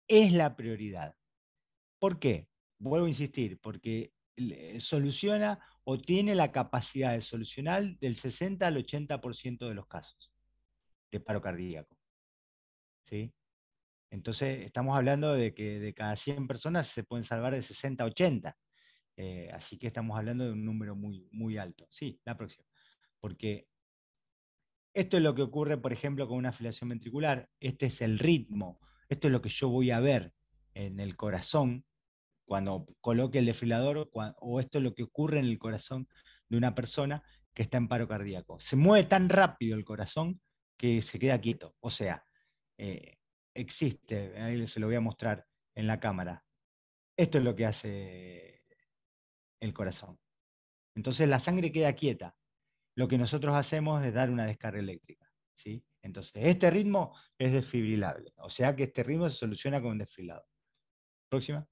es la prioridad. ¿Por qué? Vuelvo a insistir, porque soluciona o tiene la capacidad de solucionar del 60 al 80% de los casos de paro cardíaco. ¿Sí? Entonces, estamos hablando de que de cada 100 personas se pueden salvar de 60 a 80. Eh, así que estamos hablando de un número muy, muy alto. Sí, la próxima. Porque esto es lo que ocurre, por ejemplo, con una afiliación ventricular. Este es el ritmo. Esto es lo que yo voy a ver en el corazón cuando coloque el desfilador, o esto es lo que ocurre en el corazón de una persona que está en paro cardíaco. Se mueve tan rápido el corazón que se queda quieto. O sea, eh, existe, ahí se lo voy a mostrar en la cámara. Esto es lo que hace el corazón. Entonces la sangre queda quieta. Lo que nosotros hacemos es dar una descarga eléctrica. ¿sí? Entonces este ritmo es desfibrilable. O sea que este ritmo se soluciona con un desfilado. Próxima.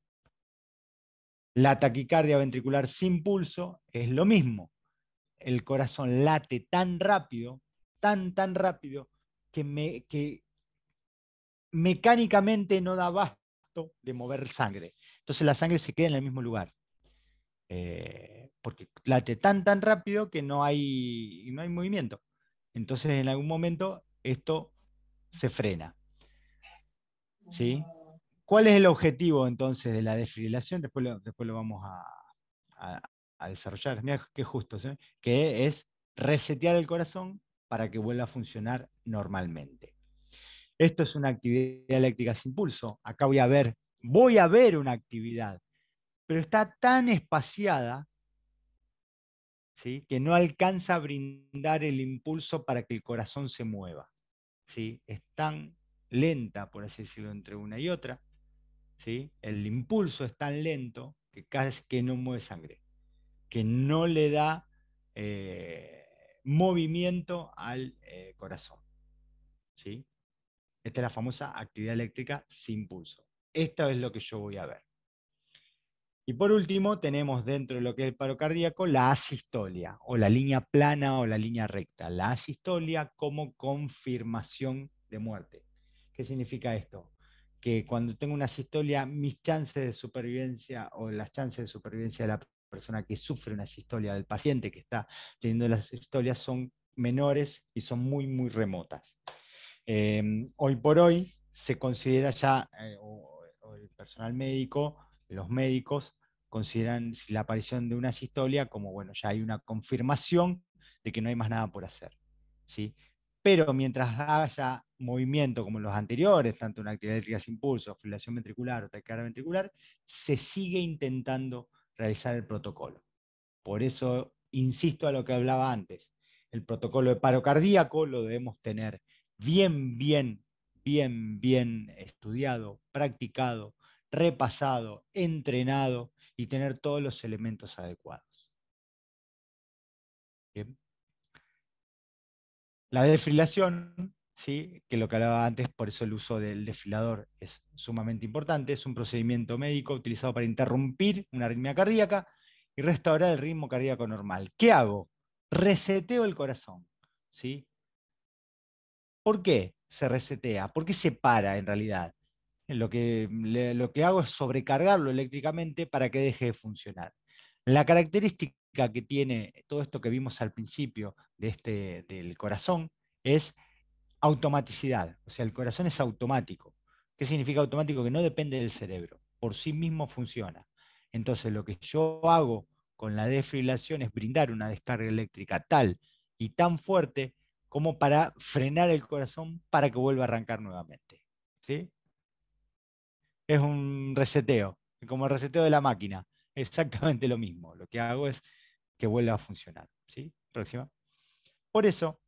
La taquicardia ventricular sin pulso es lo mismo. El corazón late tan rápido, tan, tan rápido, que, mecánicamente no da abasto de mover sangre. Entonces la sangre se queda en el mismo lugar. Eh, porque late tan, tan rápido que no hay, no hay movimiento. Entonces en algún momento esto se frena. ¿Sí? ¿Cuál es el objetivo entonces de la desfibrilación? Después lo, después lo vamos a, desarrollar. Mira qué justo, ¿eh? que es resetear el corazón para que vuelva a funcionar normalmente. Esto es una actividad eléctrica sin pulso. Acá voy a ver, voy a ver una actividad, pero está tan espaciada ¿sí? que no alcanza a brindar el impulso para que el corazón se mueva. ¿sí? Es tan lenta, por así decirlo, entre una y otra el impulso es tan lento que casi que no mueve sangre, que no le da eh, movimiento al eh, corazón. Esta es la famosa actividad eléctrica sin pulso. Esto es lo que yo voy a ver. Y por último, tenemos dentro de lo que es el paro cardíaco la asistolia, o la línea plana o la línea recta. La asistolia como confirmación de muerte. ¿Qué significa esto? que cuando tengo una sistolia, mis chances de supervivencia o las chances de supervivencia de la persona que sufre una sistolia, del paciente que está teniendo las sistolias, son menores y son muy, muy remotas. Em, hoy por hoy se considera ya, eh, el personal médico, los médicos, consideran la aparición de una sistolia como, bueno, ya hay una confirmación de que no hay más nada por hacer. ¿sí? Pero mientras haya movimiento como los anteriores, tanto una actividad eléctrica sin pulso, ventricular o taquicardia ventricular, se sigue intentando realizar el protocolo. Por eso insisto a lo que hablaba antes, el protocolo de paro cardíaco lo debemos tener bien, bien, bien, bien estudiado, practicado, repasado, entrenado y tener todos los elementos adecuados. La desfilación que lo que hablaba antes, por eso el uso del desfilador es sumamente importante, es un procedimiento médico utilizado para interrumpir una arritmia cardíaca y restaurar el ritmo cardíaco normal. ¿Qué hago? Reseteo el corazón. ¿sí? ¿Por qué se resetea? ¿Por qué se para en realidad? Lo que, lo que hago es sobrecargarlo eléctricamente para que deje de funcionar. La característica que tiene todo esto que vimos al principio de este, del corazón es Automaticidad, o sea, el corazón es automático. ¿Qué significa automático? Que no depende del cerebro, por sí mismo funciona. Entonces, lo que yo hago con la desfibrilación es brindar una descarga eléctrica tal y tan fuerte como para frenar el corazón para que vuelva a arrancar nuevamente. ¿sí? Es un reseteo, como el reseteo de la máquina. Exactamente lo mismo. Lo que hago es que vuelva a funcionar. ¿sí? Próxima. Por eso,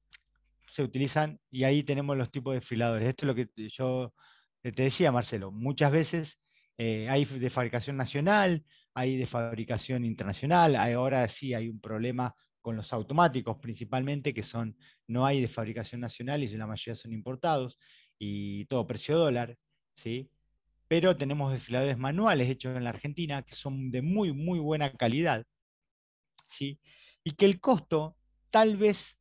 se utilizan y ahí tenemos los tipos de desfiladores. Esto es lo que yo eh, te decía, Marcelo. Muchas veces eh, hay de fabricación nacional, hay de fabricación internacional. Ahora sí hay un problema con los automáticos principalmente, que son, no hay de fabricación nacional y la mayoría son importados y todo precio dólar, ¿sí? Pero tenemos desfiladores manuales hechos en la Argentina que son de muy, muy buena calidad, ¿sí? Y que el costo tal vez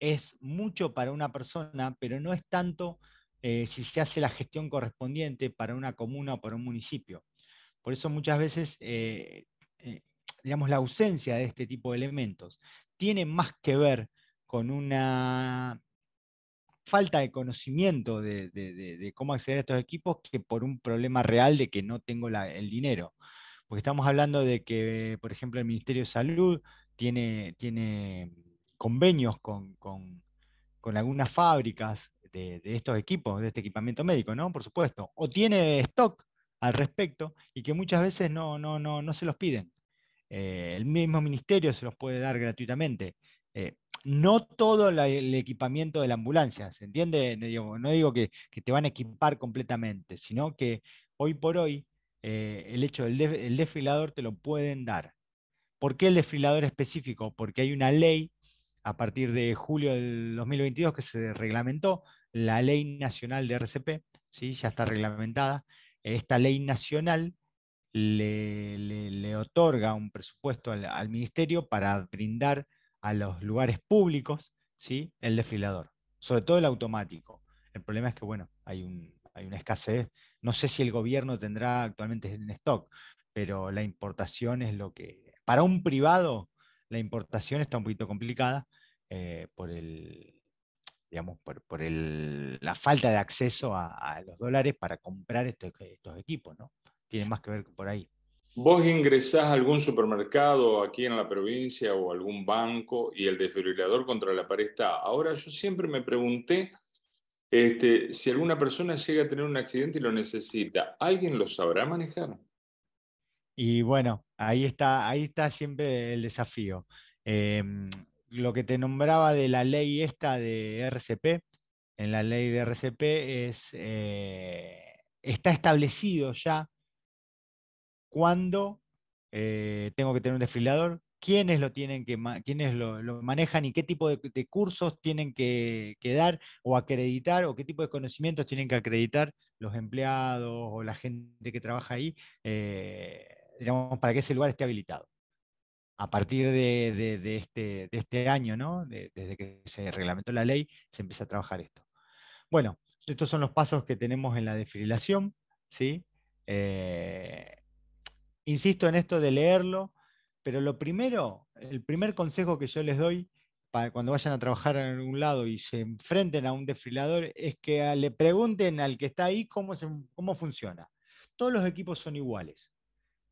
es mucho para una persona, pero no es tanto eh, si se hace la gestión correspondiente para una comuna o para un municipio. Por eso muchas veces, eh, eh, digamos, la ausencia de este tipo de elementos tiene más que ver con una falta de conocimiento de, cómo acceder a estos equipos que por un problema real de que no tengo el dinero. Porque estamos hablando de que, por ejemplo, el Ministerio de Salud tiene, tiene convenios con, algunas fábricas de, estos equipos, de este equipamiento médico, ¿no? Por supuesto. O tiene stock al respecto y que muchas veces no, no, no, no se los piden. Eh, el mismo ministerio se los puede dar gratuitamente. Eh, no todo el equipamiento de la ambulancia, ¿se entiende? No digo, que, te van a equipar completamente, sino que hoy por hoy eh, el hecho del desfilador te lo pueden dar. ¿Por qué el desfilador específico? Porque hay una ley a partir de julio del 2022 que se reglamentó la ley nacional de RCP, ¿sí? ya está reglamentada. Esta ley nacional le, otorga un presupuesto al, ministerio para brindar a los lugares públicos ¿sí? el desfilador, sobre todo el automático. El problema es que, bueno, hay, un, hay una escasez. No sé si el gobierno tendrá actualmente en stock, pero la importación es lo que... Para un privado, la importación está un poquito complicada eh, por digamos, por, la falta de acceso a, los dólares para comprar este, estos, equipos, ¿no? Tiene más que ver por ahí. ¿Vos ingresás a algún supermercado aquí en la provincia o algún banco y el desfibrilador contra la pared está? Ahora yo siempre me pregunté este, si alguna persona llega a tener un accidente y lo necesita, ¿alguien lo sabrá manejar? Y bueno, ahí está, ahí está siempre el desafío. Em, lo que te nombraba de la ley esta de RCP, en la ley de RCP es, eh, está establecido ya cuándo eh, tengo que tener un desfilador quiénes lo tienen que lo, manejan y qué tipo de, cursos tienen que, dar o acreditar o qué tipo de conocimientos tienen que acreditar los empleados o la gente que trabaja ahí eh, para que ese lugar esté habilitado. A partir de, este, este, año, desde que se reglamentó la ley, se empieza a trabajar esto. Bueno, estos son los pasos que tenemos en la desfibrilación. ¿sí? Eh, insisto en esto de leerlo, pero lo primero, el primer consejo que yo les doy para cuando vayan a trabajar en algún lado y se enfrenten a un desfilador, es que le pregunten al que está ahí cómo, cómo funciona. Todos los equipos son iguales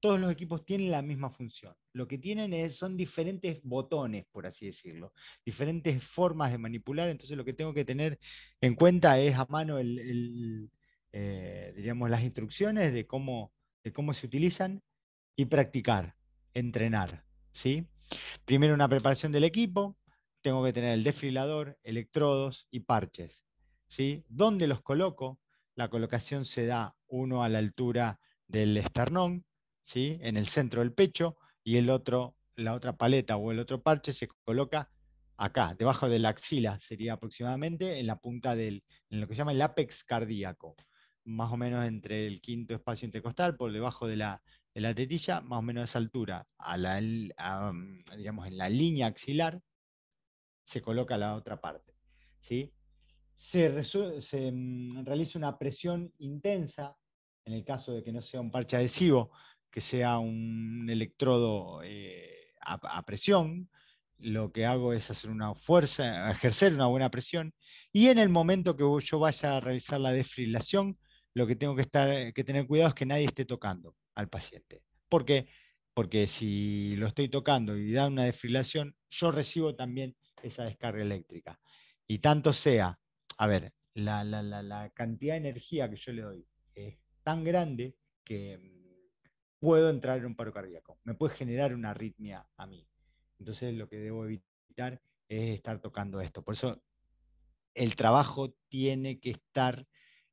todos los equipos tienen la misma función. Lo que tienen es, son diferentes botones, por así decirlo, diferentes formas de manipular. Entonces lo que tengo que tener en cuenta es a mano el, eh, las instrucciones de cómo, de cómo se utilizan y practicar, entrenar. ¿sí? Primero una preparación del equipo, tengo que tener el desfilador, electrodos y parches. ¿sí? ¿Dónde los coloco? La colocación se da uno a la altura del esternón, en el centro del pecho y el otro, la otra paleta o el otro parche se coloca acá, debajo de la axila, sería aproximadamente en la punta del, en lo que se llama el ápex cardíaco, más o menos entre el quinto espacio intercostal, por debajo de la, de la tetilla, más o menos a esa altura, a la, mm, digamos, en la línea axilar, se coloca la otra parte. se mm, realiza una presión intensa, en el caso de que no sea un parche adhesivo, que sea un electrodo eh, a, presión, lo que hago es hacer una fuerza, ejercer una buena presión, y en el momento que yo vaya a realizar la desfibrilación, lo que tengo que, estar, eh, que tener cuidado es que nadie esté tocando al paciente. ¿Por qué? Porque si lo estoy tocando y da una desfibrilación, yo recibo también esa descarga eléctrica. Y tanto sea, a ver, la, la, la cantidad de energía que yo le doy es tan grande que puedo entrar en un paro cardíaco, me puede generar una arritmia a mí. Entonces lo que debo evitar es estar tocando esto. Por eso el trabajo tiene que estar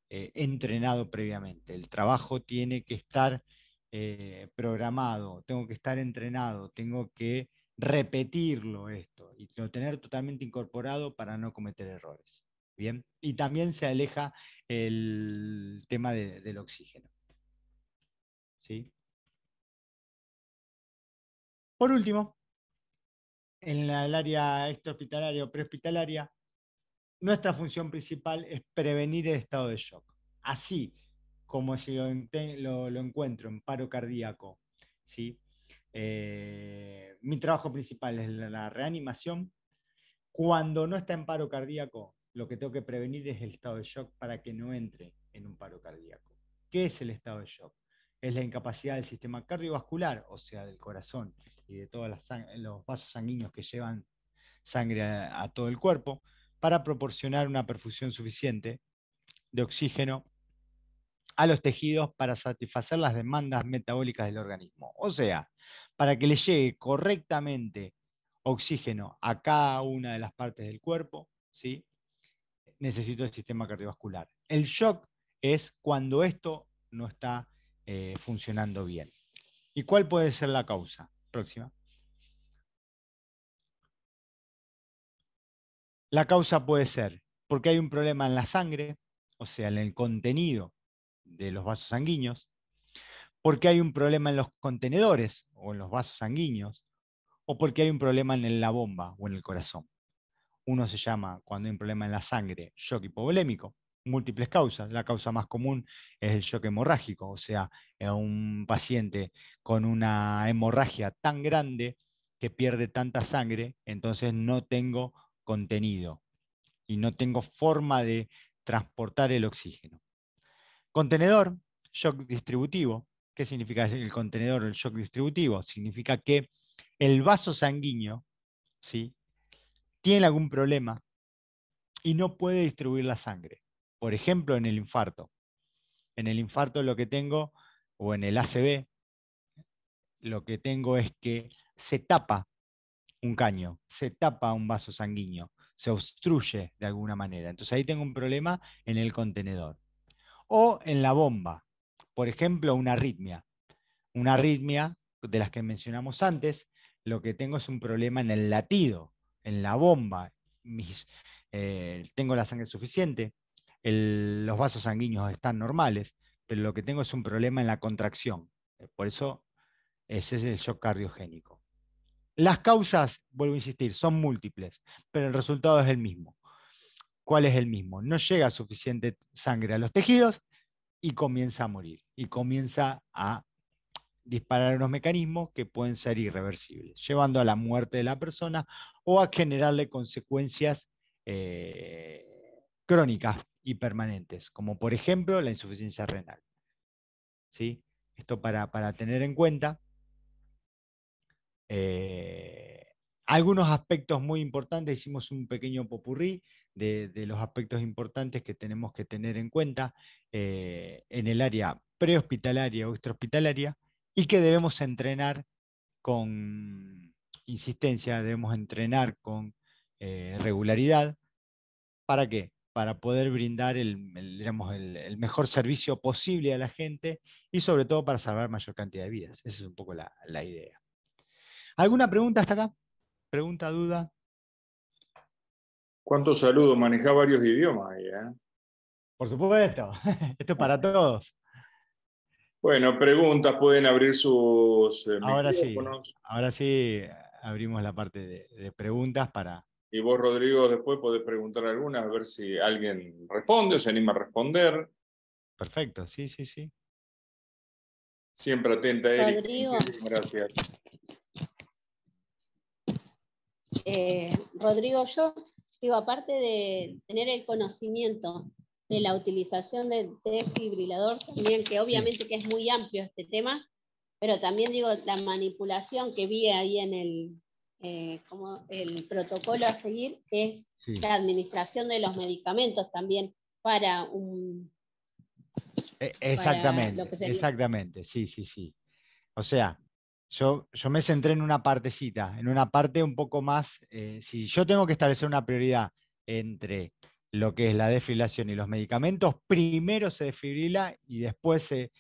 eh, entrenado previamente, el trabajo tiene que estar eh, programado, tengo que estar entrenado, tengo que repetirlo esto y lo tener totalmente incorporado para no cometer errores. Bien, y también se aleja el tema del oxígeno. ¿Sí? Por último, en el área extrahospitalaria o prehospitalaria, nuestra función principal es prevenir el estado de shock. Así como si lo, encuentro en paro cardíaco, ¿sí? Eh, mi trabajo principal es la reanimación. Cuando no está en paro cardíaco, lo que tengo que prevenir es el estado de shock para que no entre en un paro cardíaco. ¿Qué es el estado de shock? Es la incapacidad del sistema cardiovascular, o sea, del corazón y de todos los vasos sanguíneos que llevan sangre a, todo el cuerpo para proporcionar una perfusión suficiente de oxígeno a los tejidos para satisfacer las demandas metabólicas del organismo. O sea, para que le llegue correctamente oxígeno a cada una de las partes del cuerpo, ¿sí? necesito el sistema cardiovascular. El shock es cuando esto no está eh, funcionando bien. ¿Y cuál puede ser la causa? Próxima. La causa puede ser porque hay un problema en la sangre, o sea, en el contenido de los vasos sanguíneos, porque hay un problema en los contenedores o en los vasos sanguíneos, o porque hay un problema en la bomba o en el corazón. Uno se llama, cuando hay un problema en la sangre, shock hipovolémico, múltiples causas. La causa más común es el shock hemorrágico, o sea, eh, un paciente con una hemorragia tan grande que pierde tanta sangre, entonces no tengo contenido y no tengo forma de transportar el oxígeno. Contenedor, shock distributivo. ¿Qué significa el contenedor o el shock distributivo? Significa que el vaso sanguíneo ¿sí? tiene algún problema y no puede distribuir la sangre por ejemplo, en el infarto. En el infarto lo que tengo, o en el ACB, lo que tengo es que se tapa un caño, se tapa un vaso sanguíneo, se obstruye de alguna manera. Entonces ahí tengo un problema en el contenedor. O en la bomba, por ejemplo, una arritmia. Una arritmia de las que mencionamos antes, lo que tengo es un problema en el latido, en la bomba. Mis, eh, tengo la sangre suficiente, los vasos sanguíneos están normales, pero lo que tengo es un problema en la contracción. Eh, por eso ese es el shock cardiogénico. Las causas, vuelvo a insistir, son múltiples, pero el resultado es el mismo. ¿Cuál es el mismo? No llega suficiente sangre a los tejidos y comienza a morir, y comienza a disparar unos mecanismos que pueden ser irreversibles, llevando a la muerte de la persona o a generarle consecuencias eh, crónicas y permanentes, como por ejemplo la insuficiencia renal. ¿Sí? Esto para, tener en cuenta. Eh, algunos aspectos muy importantes, hicimos un pequeño popurrí de, los aspectos importantes que tenemos que tener en cuenta eh, en el área prehospitalaria o extrahospitalaria y que debemos entrenar con insistencia, debemos entrenar con eh, regularidad. ¿Para qué? para poder brindar el, el, mejor servicio posible a la gente y sobre todo para salvar mayor cantidad de vidas. Esa es un poco la, idea. ¿Alguna pregunta hasta acá? ¿Pregunta, duda? ¿Cuántos saludos? Maneja varios idiomas ¿eh? Por supuesto, <laughs> esto es para todos. Bueno, preguntas, pueden abrir sus eh, ahora Sí, ahora sí abrimos la parte de preguntas para, y vos, Rodrigo, después podés preguntar algunas, a ver si alguien responde o se anima a responder. Perfecto, sí, sí, sí. Siempre atenta, Rodrigo. Gracias. Eh, Rodrigo, yo digo, aparte de tener el conocimiento de la utilización del desfibrilador, este también que obviamente que es muy amplio este tema, pero también digo, la manipulación que vi ahí en el, eh, como el protocolo a seguir, que es la administración de los medicamentos también para un... E, exactamente, exactamente, sí, sí, sí. O sea, yo, yo, me centré en una partecita, en una parte un poco más, eh, si yo tengo que establecer una prioridad entre lo que es la desfibrilación y los medicamentos, primero se desfibrila y después se,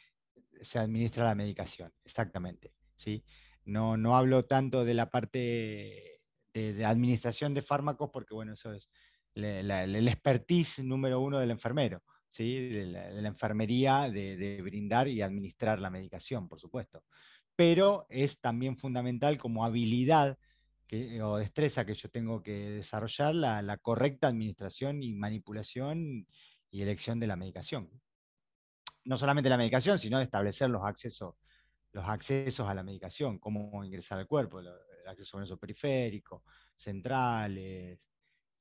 se administra la medicación, exactamente. ¿sí? No, no hablo tanto de la parte de, administración de fármacos porque, bueno, eso es el expertise número uno del enfermero, ¿sí? de, la, enfermería, de, brindar y administrar la medicación, por supuesto. Pero es también fundamental como habilidad o destreza que yo tengo que desarrollar la correcta administración y manipulación y elección de la medicación no solamente la medicación, sino establecer los accesos los accesos a la medicación, cómo ingresar al cuerpo, el acceso a venoso periférico, centrales,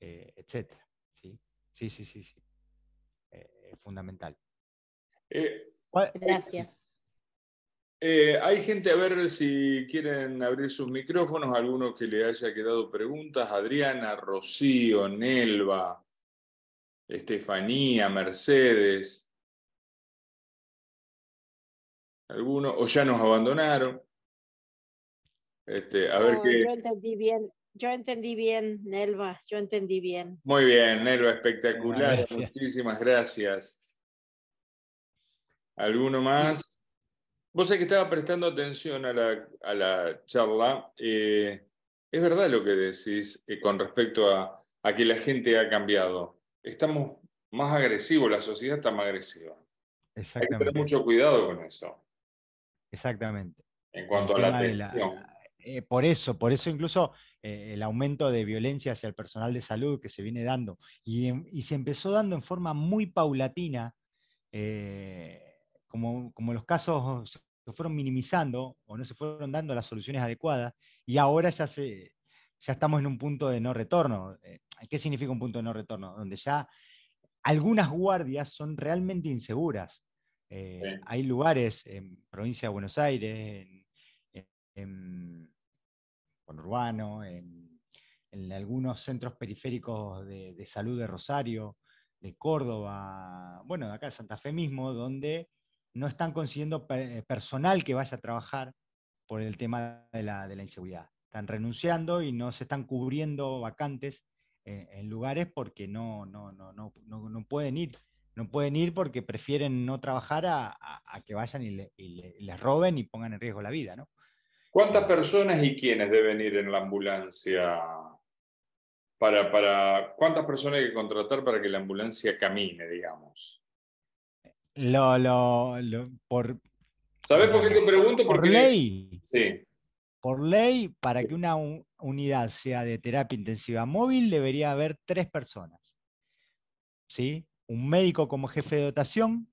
eh, etc. ¿Sí? sí, sí, sí, eh, es fundamental. Eh, Gracias. hay gente, a ver si quieren abrir sus micrófonos, alguno que le haya quedado preguntas, Adriana, Rocío, Nelva, Estefanía, Mercedes. ¿Alguno? o ya nos abandonaron. Este, a oh, Yo entendí bien, yo entendí bien, Nelva, yo entendí bien. Muy bien, Nelva, espectacular, muchísimas gracias. ¿Alguno más? Vos sabés que estaba prestando atención a la, a la charla. Eh, es verdad lo que decís eh, con respecto a, a que la gente ha cambiado. Estamos más agresivos, la sociedad está más agresiva. Hay que tener mucho cuidado con eso. Exactamente. En cuanto a la eh, por eso, por eso incluso eh, el aumento de violencia hacia el personal de salud que se viene dando y, se empezó dando en forma muy paulatina, eh, como, los casos se fueron minimizando o no se fueron dando las soluciones adecuadas y ahora ya, se, ya estamos en un punto de no retorno. ¿Qué significa un punto de no retorno? Donde ya algunas guardias son realmente inseguras. Eh, hay lugares en provincia de Buenos Aires, en, en, en en, algunos centros periféricos de, salud de Rosario, de Córdoba, bueno, de acá de Santa Fe mismo, donde no están consiguiendo personal que vaya a trabajar por el tema de la, inseguridad. Están renunciando y no se están cubriendo vacantes eh, en, lugares porque no, no, no, no pueden ir no pueden ir porque prefieren no trabajar a, que vayan y, les roben y pongan en riesgo la vida, ¿no? ¿Cuántas eh, personas y quiénes deben ir en la ambulancia? Para, para, ¿Cuántas personas hay que contratar para que la ambulancia camine, digamos? Lo, lo, por, ¿Sabes por qué te pregunto? Por ley. Sí. Por ley, para que una unidad sea de terapia intensiva móvil, debería haber tres personas. ¿Sí? un médico como jefe de dotación,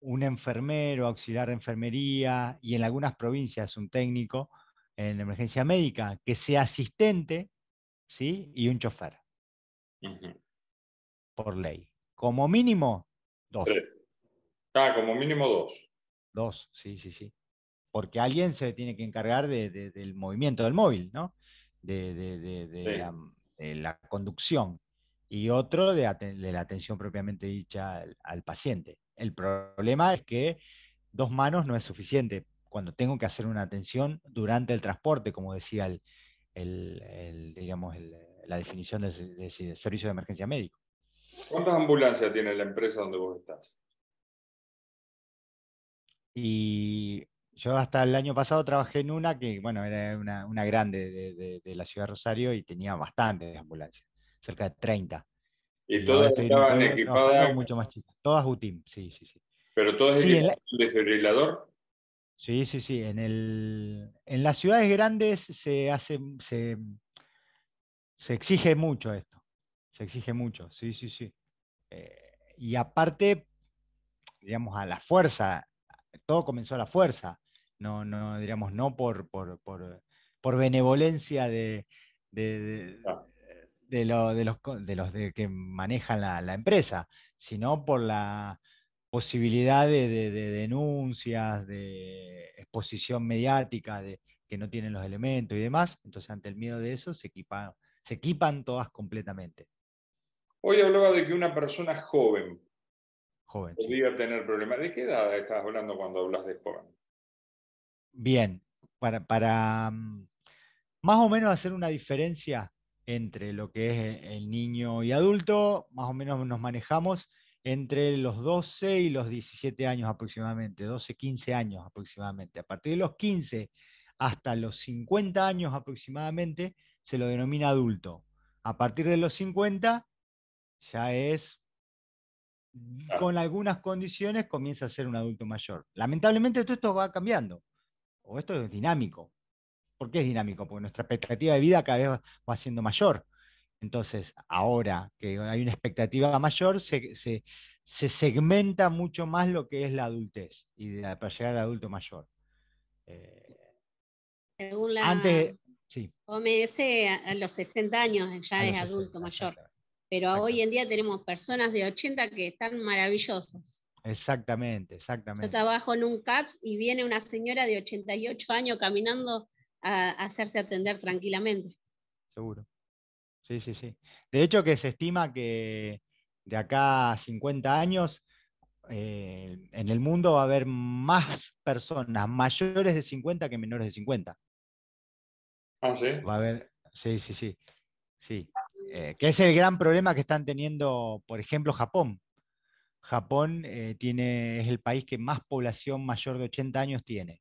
un enfermero, auxiliar de enfermería y en algunas provincias un técnico en emergencia médica que sea asistente ¿sí? y un chofer. Por ley. Como mínimo, dos. Ah, como mínimo dos. Dos, sí, sí, sí. Porque alguien se tiene que encargar del movimiento del móvil, ¿no? De, la, conducción y otro de, la atención propiamente dicha al, paciente. El problema es que dos manos no es suficiente. Cuando tengo que hacer una atención durante el transporte, como decía el, digamos, la definición de, servicio de emergencia médico. ¿Cuántas ambulancias tiene la empresa donde vos estás? Y yo hasta el año pasado trabajé en una que, bueno, era una, una grande de la ciudad de Rosario y tenía bastantes ambulancias cerca de 30. ¿Y todas estaban equipadas? mucho más chicas. Todas UTIM, sí, sí, sí. ¿Pero todas sí, el Sí, sí, sí. En, el, en las ciudades grandes se hace, se, exige mucho esto. Se exige mucho, sí, sí, sí. Eh, y aparte, digamos, a la fuerza, todo comenzó a la fuerza, no, no, digamos, no por, por, benevolencia de, de, ah de, los, de que manejan la, empresa, sino por la posibilidad de, denuncias, de exposición mediática, de que no tienen los elementos y demás. Entonces, ante el miedo de eso, se, equipan se equipan todas completamente. Hoy hablaba de que una persona joven, joven podía tener problemas. ¿De qué edad estás hablando cuando hablas de joven? Bien, para, para mm, más o menos hacer una diferencia, entre lo que es e-, el niño y adulto, más o menos nos manejamos entre los 12 y los 17 años aproximadamente, 12, 15 años aproximadamente. A partir de los 15 hasta los 50 años aproximadamente se lo denomina adulto. A partir de los 50 ya es, con algunas condiciones, comienza a ser un adulto mayor. Lamentablemente todo esto va cambiando, o esto es dinámico. ¿Por qué es dinámico? Porque nuestra expectativa de vida cada vez va, siendo mayor. Entonces, ahora que hay una expectativa mayor, se, segmenta mucho más lo que es la adultez y para llegar al adulto mayor. Eh, Según la antes, a los 60 años ya es adulto mayor. Pero hoy en día tenemos personas de 80 que están maravillosos. Exactamente, exactamente. Yo trabajo en un CAPS y viene una señora de 88 años caminando a hacerse atender tranquilamente. Seguro. Sí, sí, sí. De hecho que se estima que de acá a 50 años eh, en el mundo va a haber más personas mayores de 50 que menores de 50. Ah, sí. Va a haber, sí, sí, sí. sí. Eh, que es el gran problema que están teniendo, por ejemplo, Japón. Japón eh, tiene, es el país que más población mayor de 80 años tiene.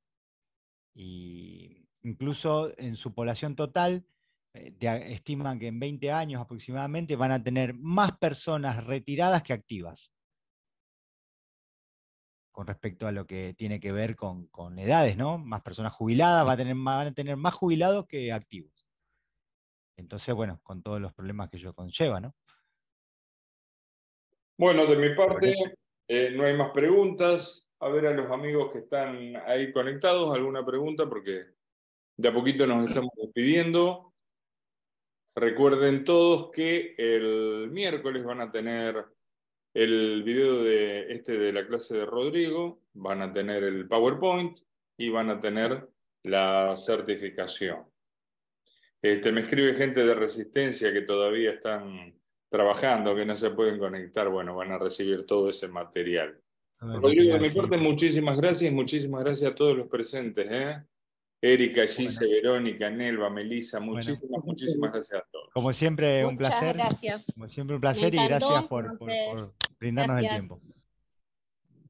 Y Incluso en su población total, eh, estiman que en 20 años aproximadamente van a tener más personas retiradas que activas con respecto a lo que tiene que ver con, edades, ¿no? Más personas jubiladas, a tener, van a tener más jubilados que activos. Entonces, bueno, con todos los problemas que ello conlleva, ¿no? Bueno, de mi parte, eh, no hay más preguntas. A ver a los amigos que están ahí conectados, alguna pregunta, porque de a poquito nos estamos despidiendo. Recuerden todos que el miércoles van a tener el video de este de la clase de Rodrigo, van a tener el PowerPoint y van a tener la certificación. Este, me escribe gente de resistencia que todavía están trabajando, que no se pueden conectar. Bueno, van a recibir todo ese material. Rodrigo, de mi parte, muchísimas gracias, muchísimas gracias a todos los presentes. ¿eh? Erika, Gise, Verónica, Nelva, Melisa, muchísimas, muchísimas gracias a todos. Como siempre, un placer. Gracias. Como siempre, un placer y gracias por, brindarnos el tiempo.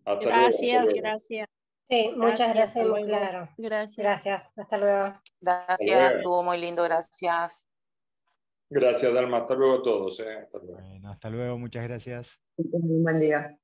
Hasta gracias, gracias. Sí, muchas gracias, gracias muy claro. Gracias. Gracias, hasta luego. Gracias, estuvo muy lindo, gracias. Gracias, Dalma, hasta luego a todos. Eh, bueno, hasta luego, muchas gracias. Un buen día.